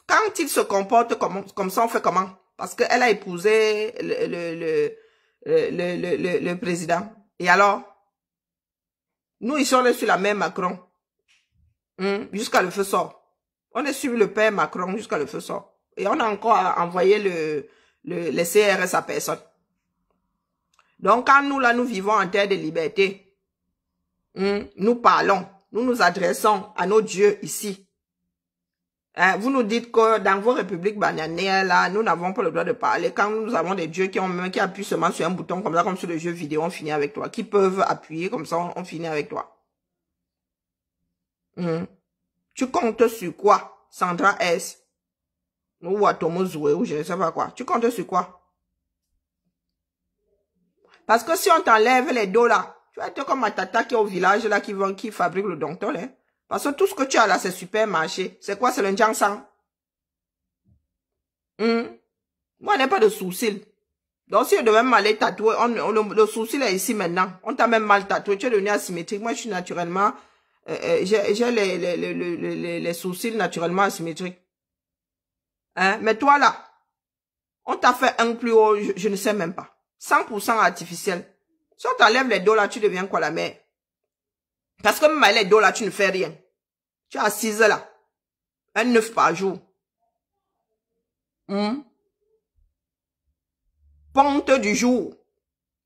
Quand il se comporte comme, comme ça, on fait comment Parce qu'elle a épousé le, le, le, le, le, président. Et alors Nous, ils sont là sur la même Macron. Hmm? Jusqu'à le feu sort. On est suivi le père Macron jusqu'à le feu sort. Et on a encore envoyé le, le, les CRS à personne. Donc quand nous, là, nous vivons en terre de liberté, hum, nous parlons, nous nous adressons à nos dieux ici. Hein, vous nous dites que dans vos républiques bananées, là, nous n'avons pas le droit de parler. Quand nous avons des dieux qui ont qui appuient seulement sur un bouton comme ça, comme sur le jeu vidéo, on finit avec toi. Qui peuvent appuyer comme ça, on, finit avec toi. Hum. Tu comptes sur quoi, Sandra S Ou Atomo Zoué, ou je ne sais pas quoi. Tu comptes sur quoi Parce que si on t'enlève les dos là, tu vas être comme ma tata qui est au village là, qui, vend, qui fabrique le dentol. Parce que tout ce que tu as là, c'est supermarché. C'est quoi, c'est le Njansan hum? Moi, je n'ai pas de sourcil. Donc, si on devais m'aller tatouer, on, on, le, le sourcil est ici maintenant. On t'a même mal tatoué. Tu es devenu asymétrique. Moi, je suis naturellement euh, euh, j'ai les, les, les, les, sourcils naturellement asymétriques. Hein? Mais toi là, on t'a fait un plus haut, je, ne sais même pas. 100% artificiel. Si on t'enlève les dos là, tu deviens quoi la mère Parce que même les dos là, tu ne fais rien. Tu as assise là. Un neuf par jour. Hmm? Ponte du jour.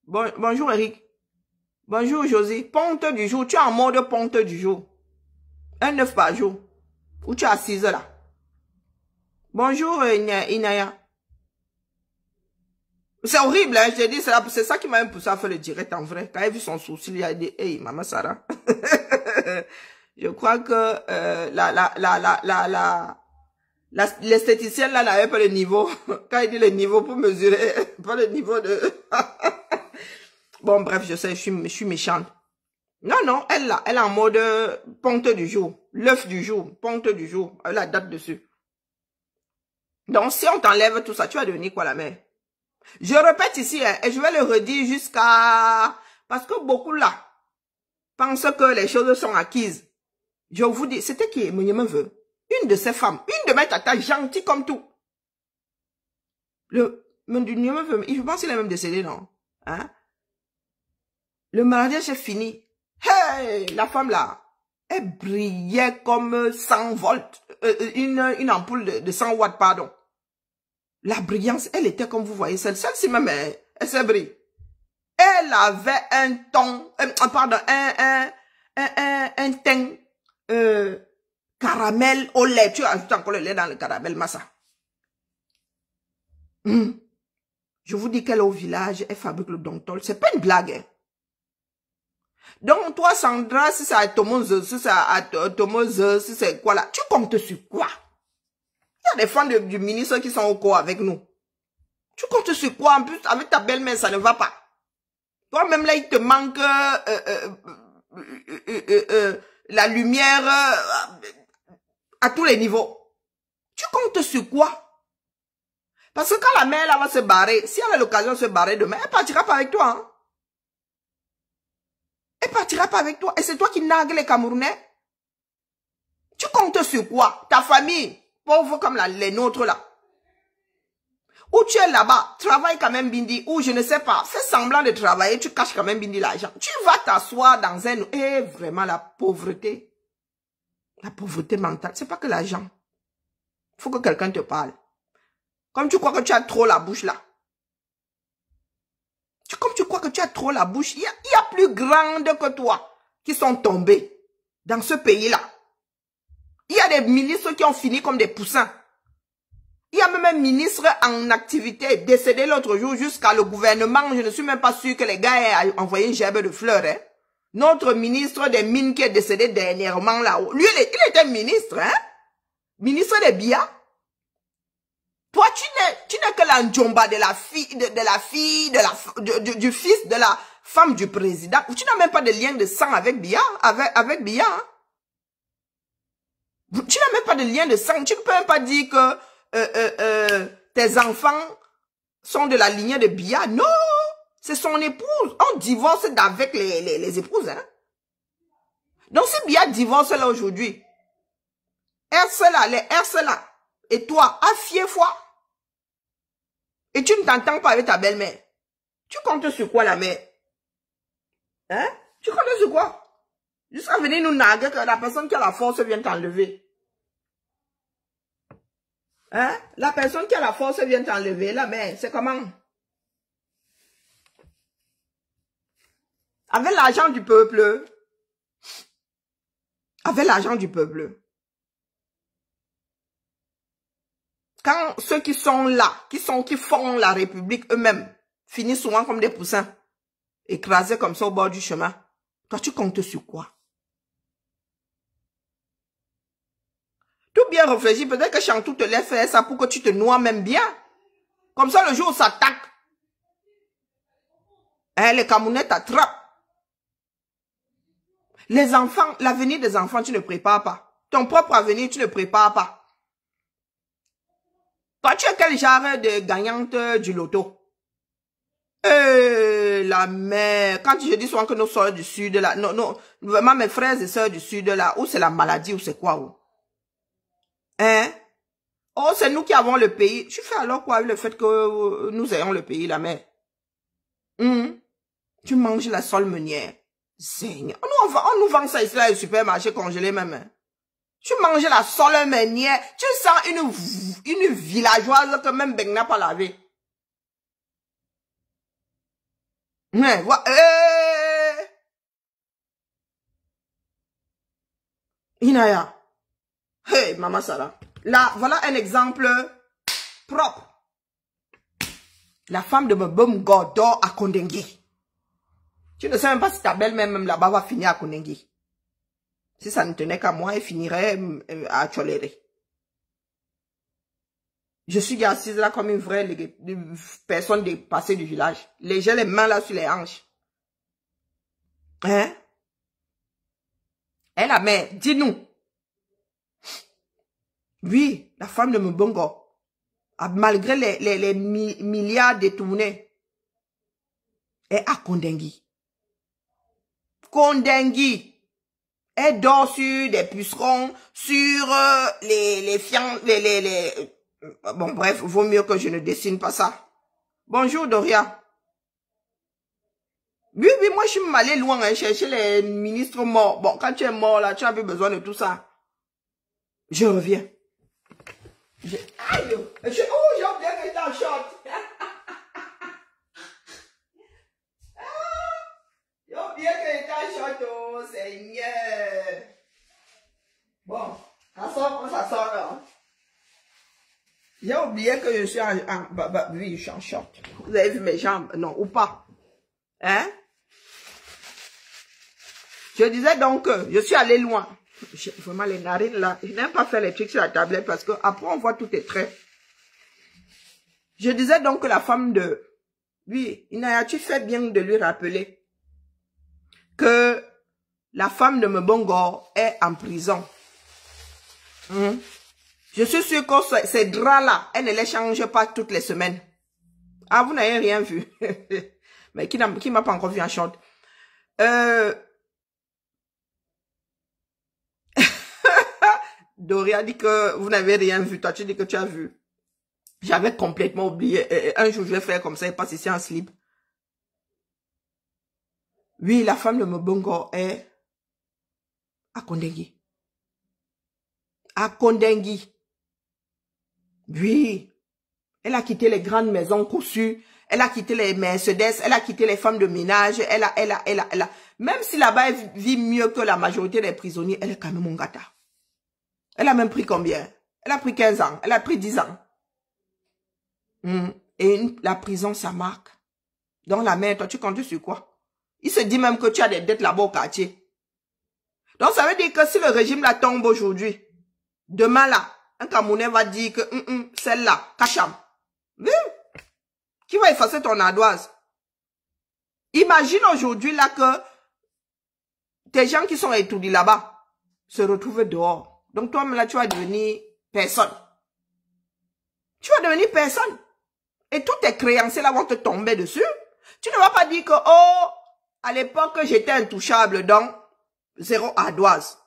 Bon, bonjour Eric. Bonjour Josie. Ponte du jour. Tu es en mode ponte du jour. Un neuf par jour. Ou tu es assise là. Bonjour euh, Inaya. C'est horrible, hein, je dit, c'est ça qui m'a poussé à faire le direct en vrai. Quand a vu son sourcil, il a dit, hey, maman Sarah. <laughs> je crois que euh, la, la, la, la, la, la, l'esthéticienne là n'avait pas le niveau. <laughs> Quand il dit le niveau pour mesurer, <laughs> pas le niveau de... Bon, bref, je sais, je suis, je suis méchante. Non, non, elle là, elle en mode euh, ponte du jour, l'œuf du jour, ponte du jour, elle la date dessus. Donc, si on t'enlève tout ça, tu vas devenir quoi la mère Je répète ici, hein, et je vais le redire jusqu'à... Parce que beaucoup là pensent que les choses sont acquises. Je vous dis, c'était qui me veut Une de ces femmes, une de mes tatas, gentille comme tout. Le, me veut, je pense qu'il est même décédé, non Hein le mariage est fini. Hey, la femme là, elle brillait comme 100 volts, euh, euh, une, une, ampoule de, 100 watts, pardon. La brillance, elle était comme vous voyez celle, ci même, elle, se brille. Elle avait un ton, euh, ah, pardon, un, un, un, un, un teint caramel au lait. Tu as encore le lait dans le caramel, massa. Hmm. Je vous dis qu'elle est au village, elle fabrique le dentol. C'est pas une blague. Hein. Donc, toi, Sandra, si c'est Thomas, si c'est Thomas, si c'est quoi là, tu comptes sur quoi Il y a des fans du ministre qui sont au cours avec nous. Tu comptes sur quoi En plus, avec ta belle-mère, ça ne va pas. Toi-même, là, il te manque euh, euh, euh, la lumière à tous les niveaux. Tu comptes sur quoi Parce que quand la mère, elle va se barrer, si elle a l'occasion de se barrer demain, elle partira pas avec toi. Hein? Elle partira pas avec toi. Et c'est toi qui nagues les Camerounais. Tu comptes sur quoi Ta famille, pauvre comme les nôtres là. Ou tu es là-bas, travaille quand même Bindi, ou je ne sais pas, fais semblant de travailler, tu caches quand même Bindi l'argent. Tu vas t'asseoir dans un... Eh, vraiment, la pauvreté. La pauvreté mentale, c'est pas que l'argent. faut que quelqu'un te parle. Comme tu crois que tu as trop la bouche là, tu, comme tu crois que tu as trop la bouche, il y, a, plus grandes que toi qui sont tombés dans ce pays-là. Il y a des ministres qui ont fini comme des poussins. Il y a même un ministre en activité décédé l'autre jour jusqu'à le gouvernement. Je ne suis même pas sûr que les gars aient envoyé une gerbe de fleurs. Hein. Notre ministre des mines qui est décédé dernièrement là-haut. Lui, il était ministre. Hein? Ministre des biens. Toi, tu n'es, tu que la djomba de la fille, de, la fille, de la, du, fils, de la femme du président. Tu n'as même pas de lien de sang avec Bia, avec, avec Bia. Hein? Tu n'as même pas de lien de sang. Tu ne peux même pas dire que euh, euh, euh, tes enfants sont de la lignée de Bia. Non, c'est son épouse. On divorce avec les, les, épouses. Hein? Donc si Bia divorce là aujourd'hui, elle là, les elle là, et toi, fier foi. Et tu ne t'entends pas avec ta belle-mère. Tu comptes sur quoi, la mère Hein Tu comptes sur quoi Jusqu'à venir nous narguer que la personne qui a la force vient t'enlever. Hein La personne qui a la force vient t'enlever. La mère, c'est comment Avec l'argent du peuple. Avec l'argent du peuple. quand ceux qui sont là, qui sont qui font la République eux-mêmes, finissent souvent comme des poussins, écrasés comme ça au bord du chemin, toi tu comptes sur quoi Tout bien réfléchi, peut-être que Chantou te laisse faire ça pour que tu te noies même bien. Comme ça, le jour où ça t'attaque. hein, les Camerounais t'attrapent. Les enfants, l'avenir des enfants, tu ne prépares pas. Ton propre avenir, tu ne prépares pas. Toi, tu es quel genre de gagnante du loto Eh, la mer, Quand je dis souvent que nos sommes du sud, là, non, non, vraiment mes frères et soeurs du sud, là, où c'est la maladie, ou c'est quoi, ou. Hein Oh, c'est nous qui avons le pays. Tu fais alors quoi le fait que euh, nous ayons le pays, la mer hum? Tu manges la sole meunière. Seigneur. Nous, on, nous vend ça ici, là, au supermarché congelé même. Hein. Tu manges la seule manière. Tu sens une, une villageoise que même Ben n'a pas lavé. Mais, ouais, euh, euh. Inaya. Hey, Maman Sarah. Là, voilà un exemple propre. La femme de Mbom Godo à Kondengi. Tu ne sais même pas si ta belle-mère même là-bas va finir à Kondengi. Si ça ne tenait qu'à moi, elle finirait mm, euh, à tolérer. Je suis assise là comme une vraie personne dépassée du village. Les les mains là sur les hanches. Hein? Elle eh, la mère, dis-nous. Oui, la femme de Mbongo, ah, malgré les, les, les milliards détournés, est à Kondengi. Kondengui. Elle dort sur des pucerons, sur euh, les, les les, euh, Bon, bref, vaut mieux que je ne dessine pas ça. Bonjour, Doria. Oui, oui, moi, je suis allée loin, hein, chercher les ministres morts. Bon, quand tu es mort, là, tu as plus besoin de tout ça. Je reviens. Aïe! Je... Oh, j'ai oublié château Seigneur. Bon, ça sort, ça sort J'ai oublié que je suis en, bah, bah, oui, je suis en short. Vous avez vu mes jambes, non, ou pas. Hein? Je disais donc je suis allée loin. Vraiment, les narines là, je n'aime pas faire les trucs sur la tablette parce que après on voit tout est traits. Je disais donc que la femme de... Oui, Inaya, tu fait bien de lui rappeler que la femme de gore est en prison. Hmm? Je suis sûre que ces draps-là, elle ne les change pas toutes les semaines. Ah, vous n'avez rien vu. <laughs> Mais qui ne m'a pas encore vu en short euh, <laughs> Doria dit que vous n'avez rien vu. Toi, tu dis que tu as vu. J'avais complètement oublié. Euh, euh, un jour, je vais faire comme ça et passer ici en slip. Oui, la femme de Mbongo est à Kondengi. À Kondengui. Oui. Elle a quitté les grandes maisons cousues. Elle a quitté les Mercedes. Elle a quitté les femmes de ménage. Elle a, elle a, elle a, elle a. Même si là-bas, elle vit mieux que la majorité des prisonniers, elle est quand même un gata. Elle a même pris combien? Elle a pris 15 ans. Elle a pris 10 ans. Hum. Et la prison, ça marque. Dans la mer, toi, tu comptes sur quoi? Il se dit même que tu as des dettes là-bas au quartier. Donc, ça veut dire que si le régime la tombe aujourd'hui, demain là, un Camerounais va dire que hum, hum, celle-là, Kacham. qui va effacer ton ardoise Imagine aujourd'hui là que tes gens qui sont étourdis là-bas se retrouvent dehors. Donc toi-même là, tu vas devenir personne. Tu vas devenir personne. Et tous tes créanciers là vont te tomber dessus. Tu ne vas pas dire que, oh, à l'époque, j'étais intouchable dans zéro ardoise.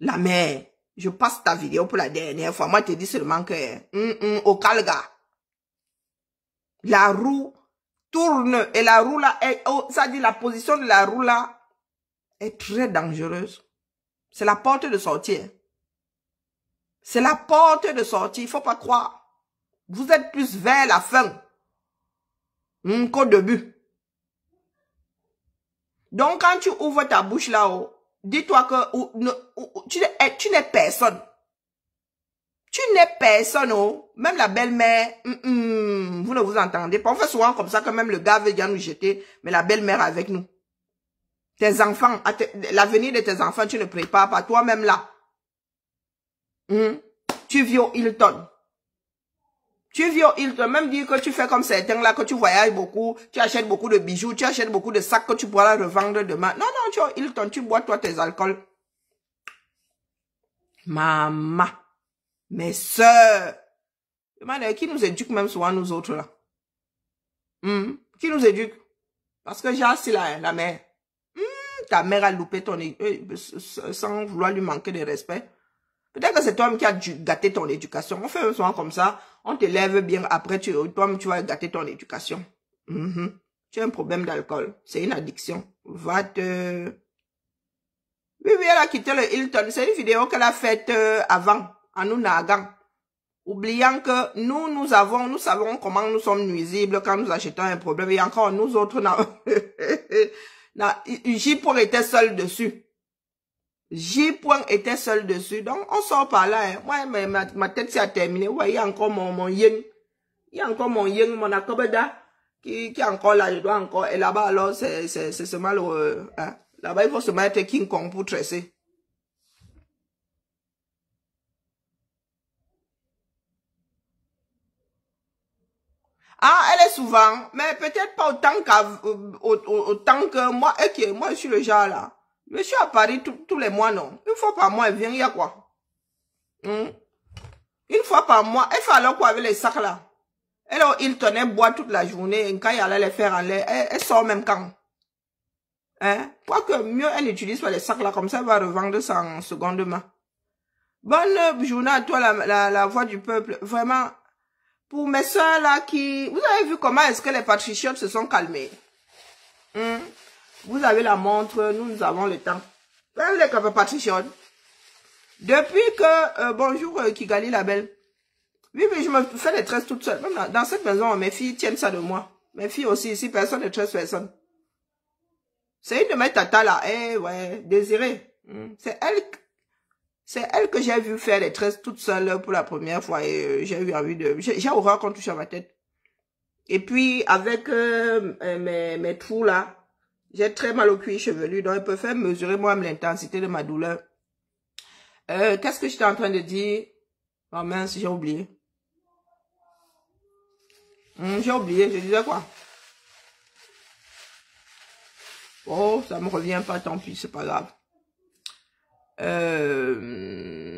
La mère, je passe ta vidéo pour la dernière fois. Moi, je te dis seulement que hum, hum, au calga. La roue tourne et la roue là, est, ça dit la position de la roue là est très dangereuse. C'est la porte de sortie. Hein. C'est la porte de sortie. Il faut pas croire. Vous êtes plus vers la fin hum, qu'au début. Donc, quand tu ouvres ta bouche là-haut, dis-toi que eh, tu, n'es personne. Tu n'es personne, oh. Même la belle-mère, mm, mm, vous ne vous entendez pas. On fait souvent comme ça que même le gars veut bien nous jeter, mais la belle-mère avec nous. Tes enfants, ah, l'avenir de tes enfants, tu ne prépares pas toi-même là. Mm, tu vis au Hilton. Tu viens, il te même dire que tu fais comme certains là, que tu voyages beaucoup, tu achètes beaucoup de bijoux, tu achètes beaucoup de sacs que tu pourras revendre demain. Non, non, tu, Hilton, tu bois toi tes alcools. Maman, mes soeurs, qui nous éduque même souvent nous autres là. Hmm? Qui nous éduque Parce que j'ai assis la, hein, la mère. Hmm, ta mère a loupé ton éducation euh, sans vouloir lui manquer de respect. Peut-être que c'est toi qui as gâté ton éducation. On fait souvent comme ça. On t'élève bien, après tu, toi tu vas gâter ton éducation. Mhm. Tu as un problème d'alcool. C'est une addiction. Va te... Oui, oui, elle a quitté le Hilton. C'est une vidéo qu'elle a faite euh, avant, en nous nagant. Oubliant que nous, nous avons, nous savons comment nous sommes nuisibles quand nous achetons un problème. Et encore, nous autres, j'y pour être seul dessus. J point était seul dessus. Donc, on sort par là. Hein. Ouais, mais ma, tête s'est terminée. Ouais, il y a encore mon, mon Il y a encore mon yin, mon akobeda, qui, qui est encore là. Je dois encore. Et là-bas, alors, c'est ce mal. hein. Là-bas, il faut se mettre King Kong pour tresser. Ah, elle est souvent, mais peut-être pas autant, qu autant que moi. Ok, moi, je suis le genre là. Monsieur à Paris tous les mois, non. Une fois par mois, elle vient, il y a quoi hmm? Une fois par mois, elle fait alors quoi avec les sacs là alors oh, il tenait tenait boit toute la journée. Et quand il allait les faire en l'air, elle, sort même quand. Hein que mieux, elle n'utilise pas les sacs là, comme ça, elle va revendre ça en seconde main. Bonne journée à toi, la, la, voix du peuple. Vraiment, pour mes soeurs là qui... Vous avez vu comment est-ce que les patriciotes se sont calmés hmm? Vous avez la montre, nous, nous avons le temps. Depuis que, euh, bonjour euh, Kigali la belle. Oui, mais je me fais les tresses toute seule. dans, cette maison, mes filles tiennent ça de moi. Mes filles aussi ici, personne ne tresse personne. C'est une de mes tatas là. Eh ouais, désirée. Hmm. C'est elle, c'est elle que j'ai vu faire les tresses toute seule pour la première fois et euh, j'ai eu envie de, j'ai horreur quand touche à ma tête. Et puis, avec mes, mes trous là, j'ai très mal au cuir chevelu, donc il peut faire mesurer moi-même l'intensité de ma douleur. Euh, qu'est-ce que j'étais en train de dire Oh mince, j'ai oublié. Hmm, j'ai oublié, je disais quoi Oh, ça me revient pas, tant pis, c'est pas grave. Euh...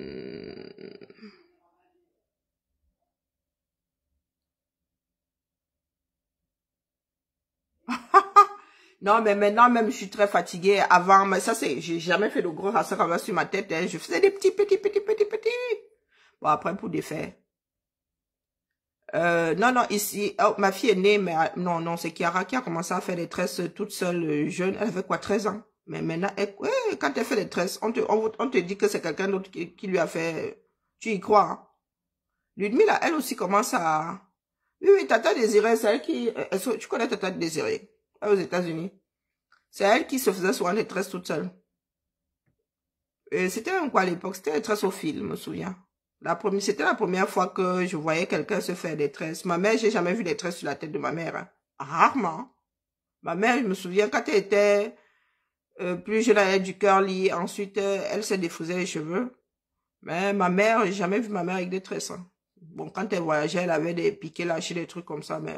Non, mais maintenant même, je suis très fatiguée. Avant, mais ça c'est, j'ai jamais fait de gros ça sur ma tête. Hein. Je faisais des petits, petits, petits, petits, petits. Bon, après, pour défaire. Euh, non, non, ici, oh, ma fille est née, mais euh, non, non, c'est Kiara qui a commencé à faire les tresses toute seule, euh, jeune. Elle avait quoi, 13 ans Mais maintenant, quand elle fait les tresses, on te, on, te dit que c'est quelqu'un d'autre qui, lui a fait... Tu y crois hein? Ludmilla, elle aussi commence à... Oui, oui, Tata Désirée, c'est elle qui... Euh, tu connais Tata Désirée ah, aux États-Unis. C'est elle qui se faisait souvent des tresses toute seule. Et c'était un quoi à l'époque C'était des tresses au fil, me souviens. La première, c'était la première fois que je voyais quelqu'un se faire des tresses. Ma mère, j'ai jamais vu des tresses sur la tête de ma mère. Hein. Rarement. Hein. Ma mère, je me souviens, quand elle était euh, plus jeune, elle du curly. Ensuite, euh, elle s'est défaisait les cheveux. Mais ma mère, j'ai jamais vu ma mère avec des tresses. Hein. Bon, quand elle voyageait, elle avait des piquets lâchés, des trucs comme ça, mais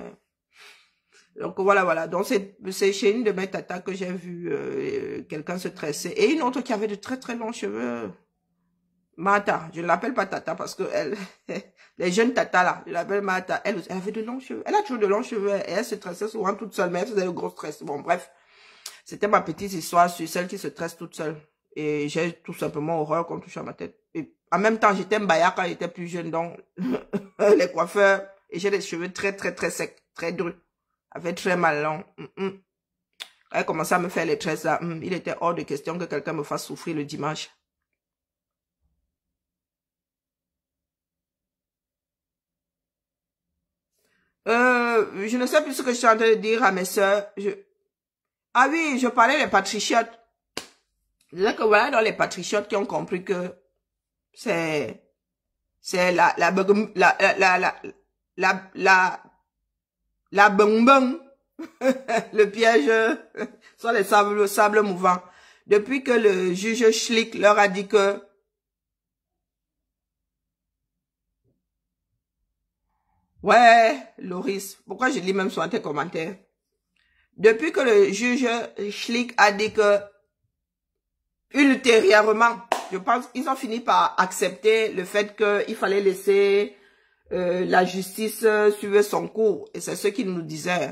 donc voilà, voilà. Donc c'est chez une de mes tatas que j'ai vu euh, quelqu'un se tresser. Et une autre qui avait de très très longs cheveux. mata je ne l'appelle pas Tata parce que elle, <laughs> les jeunes Tata là, je l'appelle Mata, elle, elle avait de longs cheveux. Elle a toujours de longs cheveux et elle se tressait souvent toute seule, mais elle faisait de gros stress. Bon, bref, c'était ma petite histoire sur celle qui se tresse toute seule. Et j'ai tout simplement horreur qu'on touche à ma tête. Et en même temps, j'étais Mbaya quand j'étais plus jeune, donc <laughs> les coiffeurs, et j'ai des cheveux très très très secs, très durs avait très mal hein. long. commençait à me faire les tresses mm, il était hors de question que quelqu'un me fasse souffrir le dimanche. Euh, je ne sais plus ce que je suis en train de dire à mes soeurs. Ah oui, je parlais des patriciotes. Là, que voilà dans les patriciotes qui ont compris que c'est c'est la, la, la, la, la la bombe, <laughs> le piège sur <laughs> les sables, le sable mouvant. Depuis que le juge Schlick leur a dit que Ouais, Loris, pourquoi je lis même sur tes commentaires Depuis que le juge Schlick a dit que ultérieurement, je pense qu'ils ont fini par accepter le fait qu'il fallait laisser euh, la justice euh, suivait son cours. Et c'est ce qu'il nous disait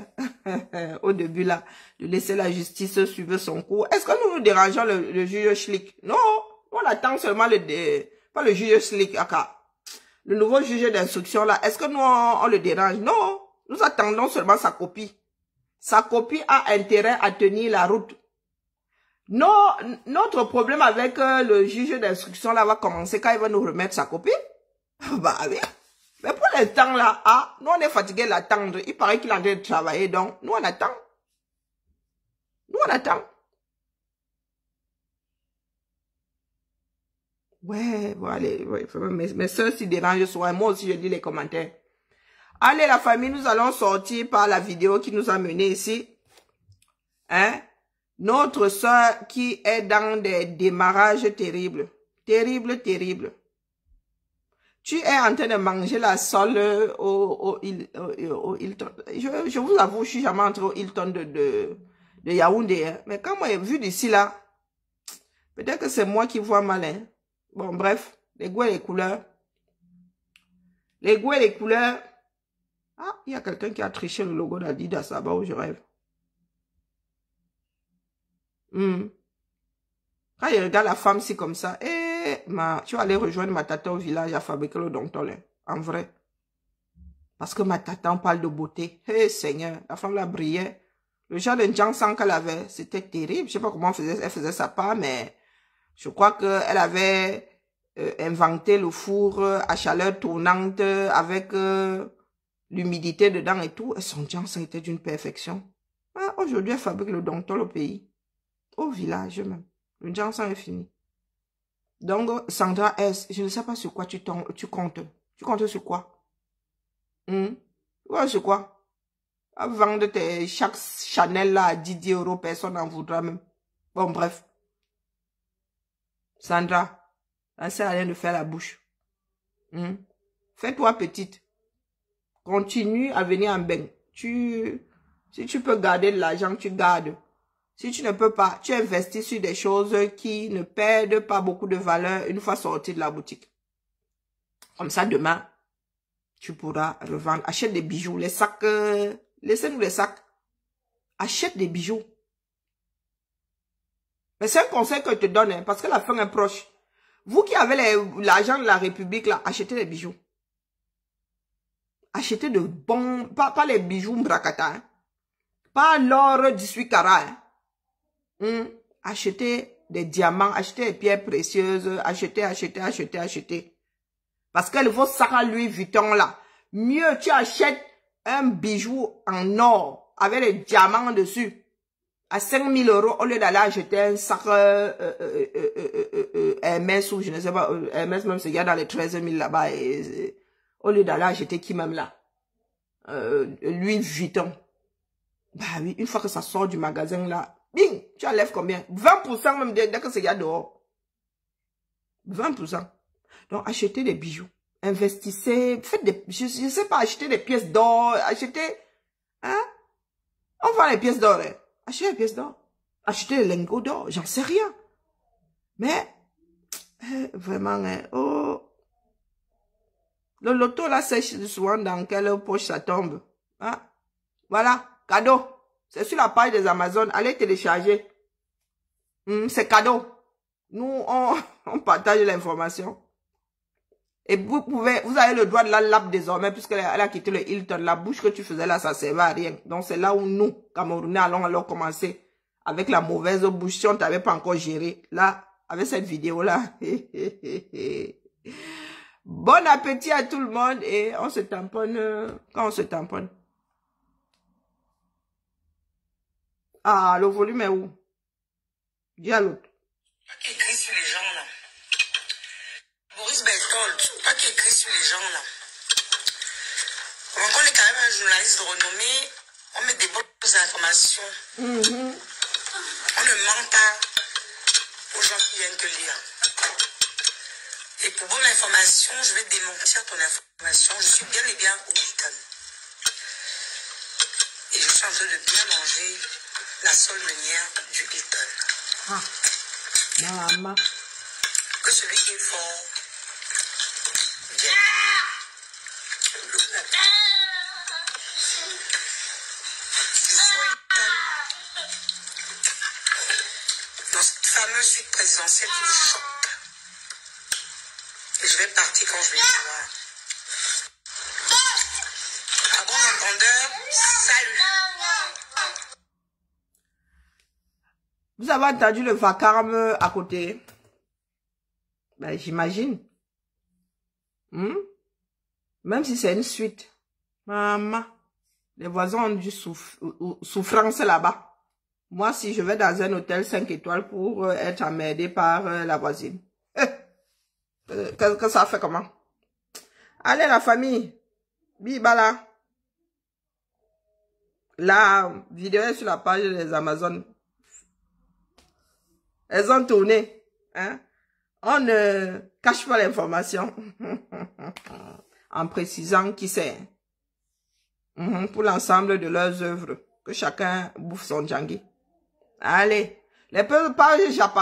hein, <laughs> au début là, de laisser la justice suivre son cours. Est-ce que nous nous dérangeons le, juge Schlick Non, on attend seulement le, pas le juge Schlick, aka. Le nouveau juge d'instruction là, est-ce que nous on, le dérange Non, nous attendons seulement sa copie. Sa copie a intérêt à tenir la route. Non! notre problème avec euh, le juge d'instruction là va commencer quand il va nous remettre sa copie. <laughs> bah oui. Mais pour l'instant, là, ah, nous, on est fatigué d'attendre. Il paraît qu'il est en train de travailler, donc nous, on attend. Nous, on attend. Ouais, bon, allez, ouais, mes, soeurs s'y dérangent souvent. Moi aussi, je lis les commentaires. Allez, la famille, nous allons sortir par la vidéo qui nous a menés ici. Hein? Notre soeur qui est dans des démarrages terribles. Terrible, terrible tu es en train de manger la sole au, Hilton. Je, vous avoue, je suis jamais entré au Hilton de, de, Yaoundé. Hein. Mais quand moi, vu d'ici là, peut-être que c'est moi qui vois mal. Hein. Bon, bref, les goûts et les couleurs. Les goûts et les couleurs. Ah, il y a quelqu'un qui a triché le logo d'Adidas là-bas où je rêve. Hmm. Quand il regarde la femme, c'est comme ça. Eh, tu vas rejoindre ma tata au village à fabriquer le dentolin. En vrai. Parce que ma tata, en parle de beauté. Hé, Seigneur, la femme la brillait. Le genre de sang qu'elle avait, c'était terrible. Je sais pas comment elle faisait, elle faisait sa part, mais je crois qu'elle avait euh, inventé le four à chaleur tournante avec euh, l'humidité dedans et tout. Et son Janssen était d'une perfection. Ah, aujourd'hui, elle fabrique le dentol au pays. Au village même. Le Janssen est fini. Donc, Sandra S, je ne sais pas sur quoi tu, tu comptes. Tu comptes sur quoi hum? Ouais, sur quoi À vendre tes, chaque Chanel là à 10 euros, personne n'en voudra même. Bon, bref. Sandra, ça sert à rien de faire la bouche. Hmm? Fais-toi petite. Continue à venir en bain. Tu, si tu peux garder de l'argent, tu gardes. Si tu ne peux pas, tu investis sur des choses qui ne perdent pas beaucoup de valeur une fois sorti de la boutique. Comme ça, demain, tu pourras revendre. Achète des bijoux, les sacs. Euh, Laissez-nous les sacs. Achète des bijoux. Mais c'est un conseil que je te donne, hein, parce que la fin est proche. Vous qui avez l'argent de la République, là, achetez des bijoux. Achetez de bons... Pas, les bijoux Mbrakata, hein. Pas l'or du carats, hein hum Acheter des diamants, acheter des pierres précieuses, acheter, acheter, acheter, acheter. Parce que vos à lui Vuitton là, mieux tu achètes un bijou en or avec des diamants dessus à 5000 euros au lieu d'aller acheter un sac euh, euh, euh, euh ou je ne sais pas, MS même c'est y a dans les 13 000 là-bas et, au lieu d'aller acheter qui même là euh, lui Vuitton. Bah oui, une fois que ça sort du magasin là, Bing, tu enlèves combien 20% même dès, que c'est là dehors. 20%. Donc, achetez des bijoux. Investissez. Faites des... Je sais pas, achetez des pièces d'or. Achetez... Hein On vend les pièces d'or. Hein. Achetez les pièces d'or. Achetez des lingots d'or. J'en sais rien. Mais... Euh, vraiment, hein. oh... Le loto, là, c'est souvent dans quelle poche ça tombe. Hein? Voilà, cadeau. C'est sur la page des Amazon. Allez télécharger. Hmm, c'est cadeau. Nous, on, <laughs> on partage l'information. Et vous pouvez, vous avez le droit de la lap désormais, puisqu'elle a quitté le Hilton. La bouche que tu faisais là, ça ne à rien. Donc, c'est là où nous, Camerounais, allons alors commencer avec la mauvaise bouche. Si on t'avait pas encore géré, là, avec cette vidéo-là. <laughs> bon appétit à tout le monde et on se tamponne euh, quand on se tamponne. Ah, le volume est où Dis à l'autre. Pas écrit sur les gens, là. Boris Bertolt, pas qui écrit sur les gens, là. On est quand même un journaliste de renommée. On met des bonnes informations. Mm-hmm. On ne ment pas aux gens qui viennent te lire. Et pour bonne information, je vais démentir ton information. Je suis bien et bien au Et je suis en train de bien manger la seule manière du béton. Ah. Que celui qui est fort vienne. Dans cette fameuse suite présidentielle qui nous choque. Et je vais partir quand je vais voir. À entendeur, salut. Avoir entendu le vacarme à côté, ben, j'imagine. Hmm? Même si c'est une suite. Maman, les voisins ont du souffrance là-bas. Moi, si je vais dans un hôtel 5 étoiles pour euh, être amené par euh, la voisine. Eh! Euh, que, ça fait comment Allez, la famille. Bibala. La vidéo est sur la page des amazon elles ont tourné. Hein? On ne cache pas l'information. <laughs> en précisant qui c'est. Mhm, pour l'ensemble de leurs œuvres. Que chacun bouffe son djangui. Allez. Les pages pas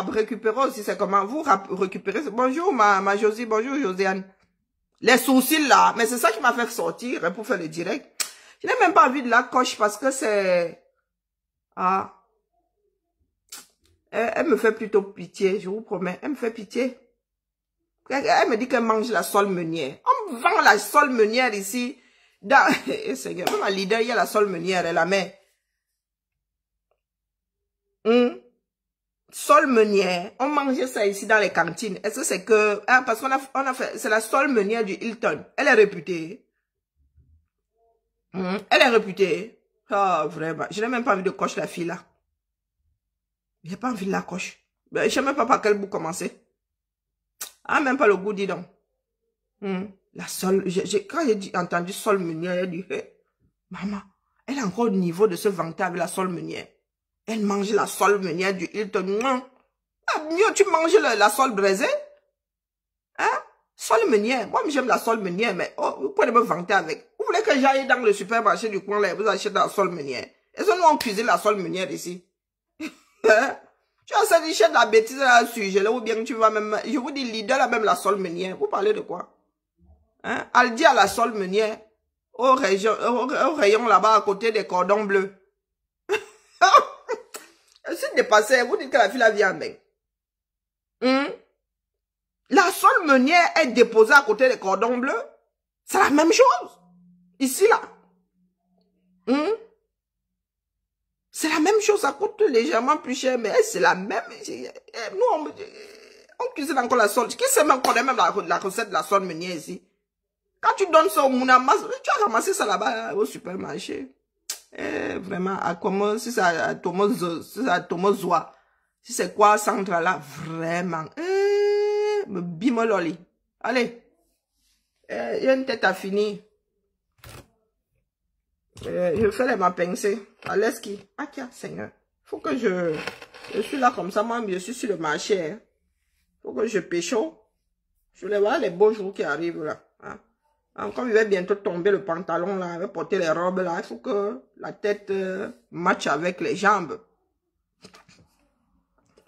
récupéré aussi, c'est comment vous récupérez. Bonjour ma, ma Josie, bonjour Josiane. Les sourcils là, mais c'est ça qui m'a fait sortir hein, pour faire le direct. Je n'ai même pas envie de la coche parce que c'est... Ah, elle, me fait plutôt pitié, je vous promets. Elle me fait pitié. Elle, me dit qu'elle mange la sole meunière. On vend la sole meunière ici. Dans... <laughs> Et eh, leader, il y a la sole meunière, elle la met. Hum? Sole meunière, on mangeait ça ici dans les cantines. Est-ce que c'est que... Ah, parce qu'on a, on a fait... C'est la sole meunière du Hilton. Elle est réputée. Hmm? Elle est réputée. Ah, vraiment. Je n'ai même pas envie de coche la fille là. J'ai pas envie de la coche. Ben, je sais même pas par quel bout commencer. Ah, même pas le goût, dis donc. Hmm. La seule, quand j'ai entendu sol meunière, j'ai dit, maman, elle est encore au niveau de se vanter avec la sol meunière. Elle mange la sol meunière du Hilton. Ah, mieux, tu manges la sol braisée. Hein? Sol meunière. Moi, j'aime la sol meunière, mais oh, vous pouvez me vanter avec. Vous voulez que j'aille dans le supermarché du coin là vous achetez la sol meunière. Et ça, nous, on cuisine la sol meunière ici. Hein? Tu as cette richesse de la bêtise à ce sujet-là, ou bien tu vas même... Je vous dis, leader là même la seule Vous parlez de quoi hein? Elle dit à la seule au, rayon au, rayon là-bas, à côté des cordons bleus. Si <laughs> dépassé. Vous dites que la fille la vie en même. Hein? La seule est déposée à côté des cordons bleus. C'est la même chose. Ici, là. Hein? C'est la même chose, ça coûte légèrement plus cher, mais c'est la même. Eh, nous, on, on, cuisine encore la solde. Qui sait même connaît même la, recette de la solde meunière ici Quand tu donnes ça au Mounamas, tu as ramassé ça là-bas au supermarché. Eh, vraiment, à comment, si ça Thomas, si ça Thomas Zoua, si c'est quoi Sandra là, vraiment. Eh, bimololi. Allez, eh, il y a une tête à finir. Euh, je fais ma pensée. À ah, Seigneur. Faut que je... Je suis là comme ça, moi, je suis sur le marché. Hein. Faut que je pécho. Je les voir les beaux jours qui arrivent là. Hein. Encore, il va bientôt tomber le pantalon là, il va porter les robes là. Il faut que la tête euh, matche avec les jambes.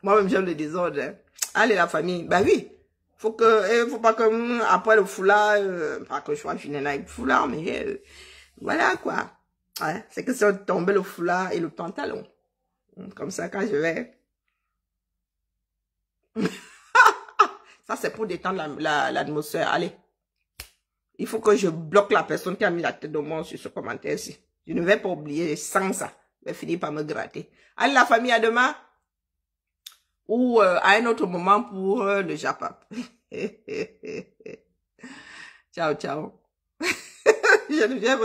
Moi-même, j'aime le désordre. Hein. Allez, la famille. Bah oui. Faut que, eh, faut pas que, hmm, après le foulard, euh, pas que je sois une avec foulard, mais voilà quoi. C'est que ça tombe le foulard et le pantalon. Comme ça, quand je vais... <laughs> ça, c'est pour détendre l'atmosphère. Allez. Il faut que je bloque la personne qui a mis la tête de moi sur ce commentaire-ci. Je ne vais pas oublier sans ça. Je vais finir par me gratter. Allez, la famille, à demain. Ou euh, à un autre moment pour euh, le Japap. <laughs> ciao, ciao. <laughs> je ne viens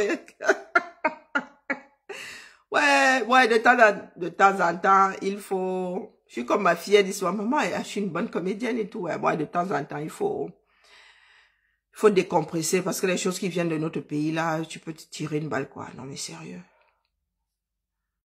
Ouais, ouais, de temps, en, de temps en temps, il faut... Je suis comme ma fille, elle dit maman, je suis une bonne comédienne et tout. Ouais, ouais, de temps en temps, il faut... Il faut décompresser parce que les choses qui viennent de notre pays, là, tu peux te tirer une balle, quoi. Non, mais sérieux.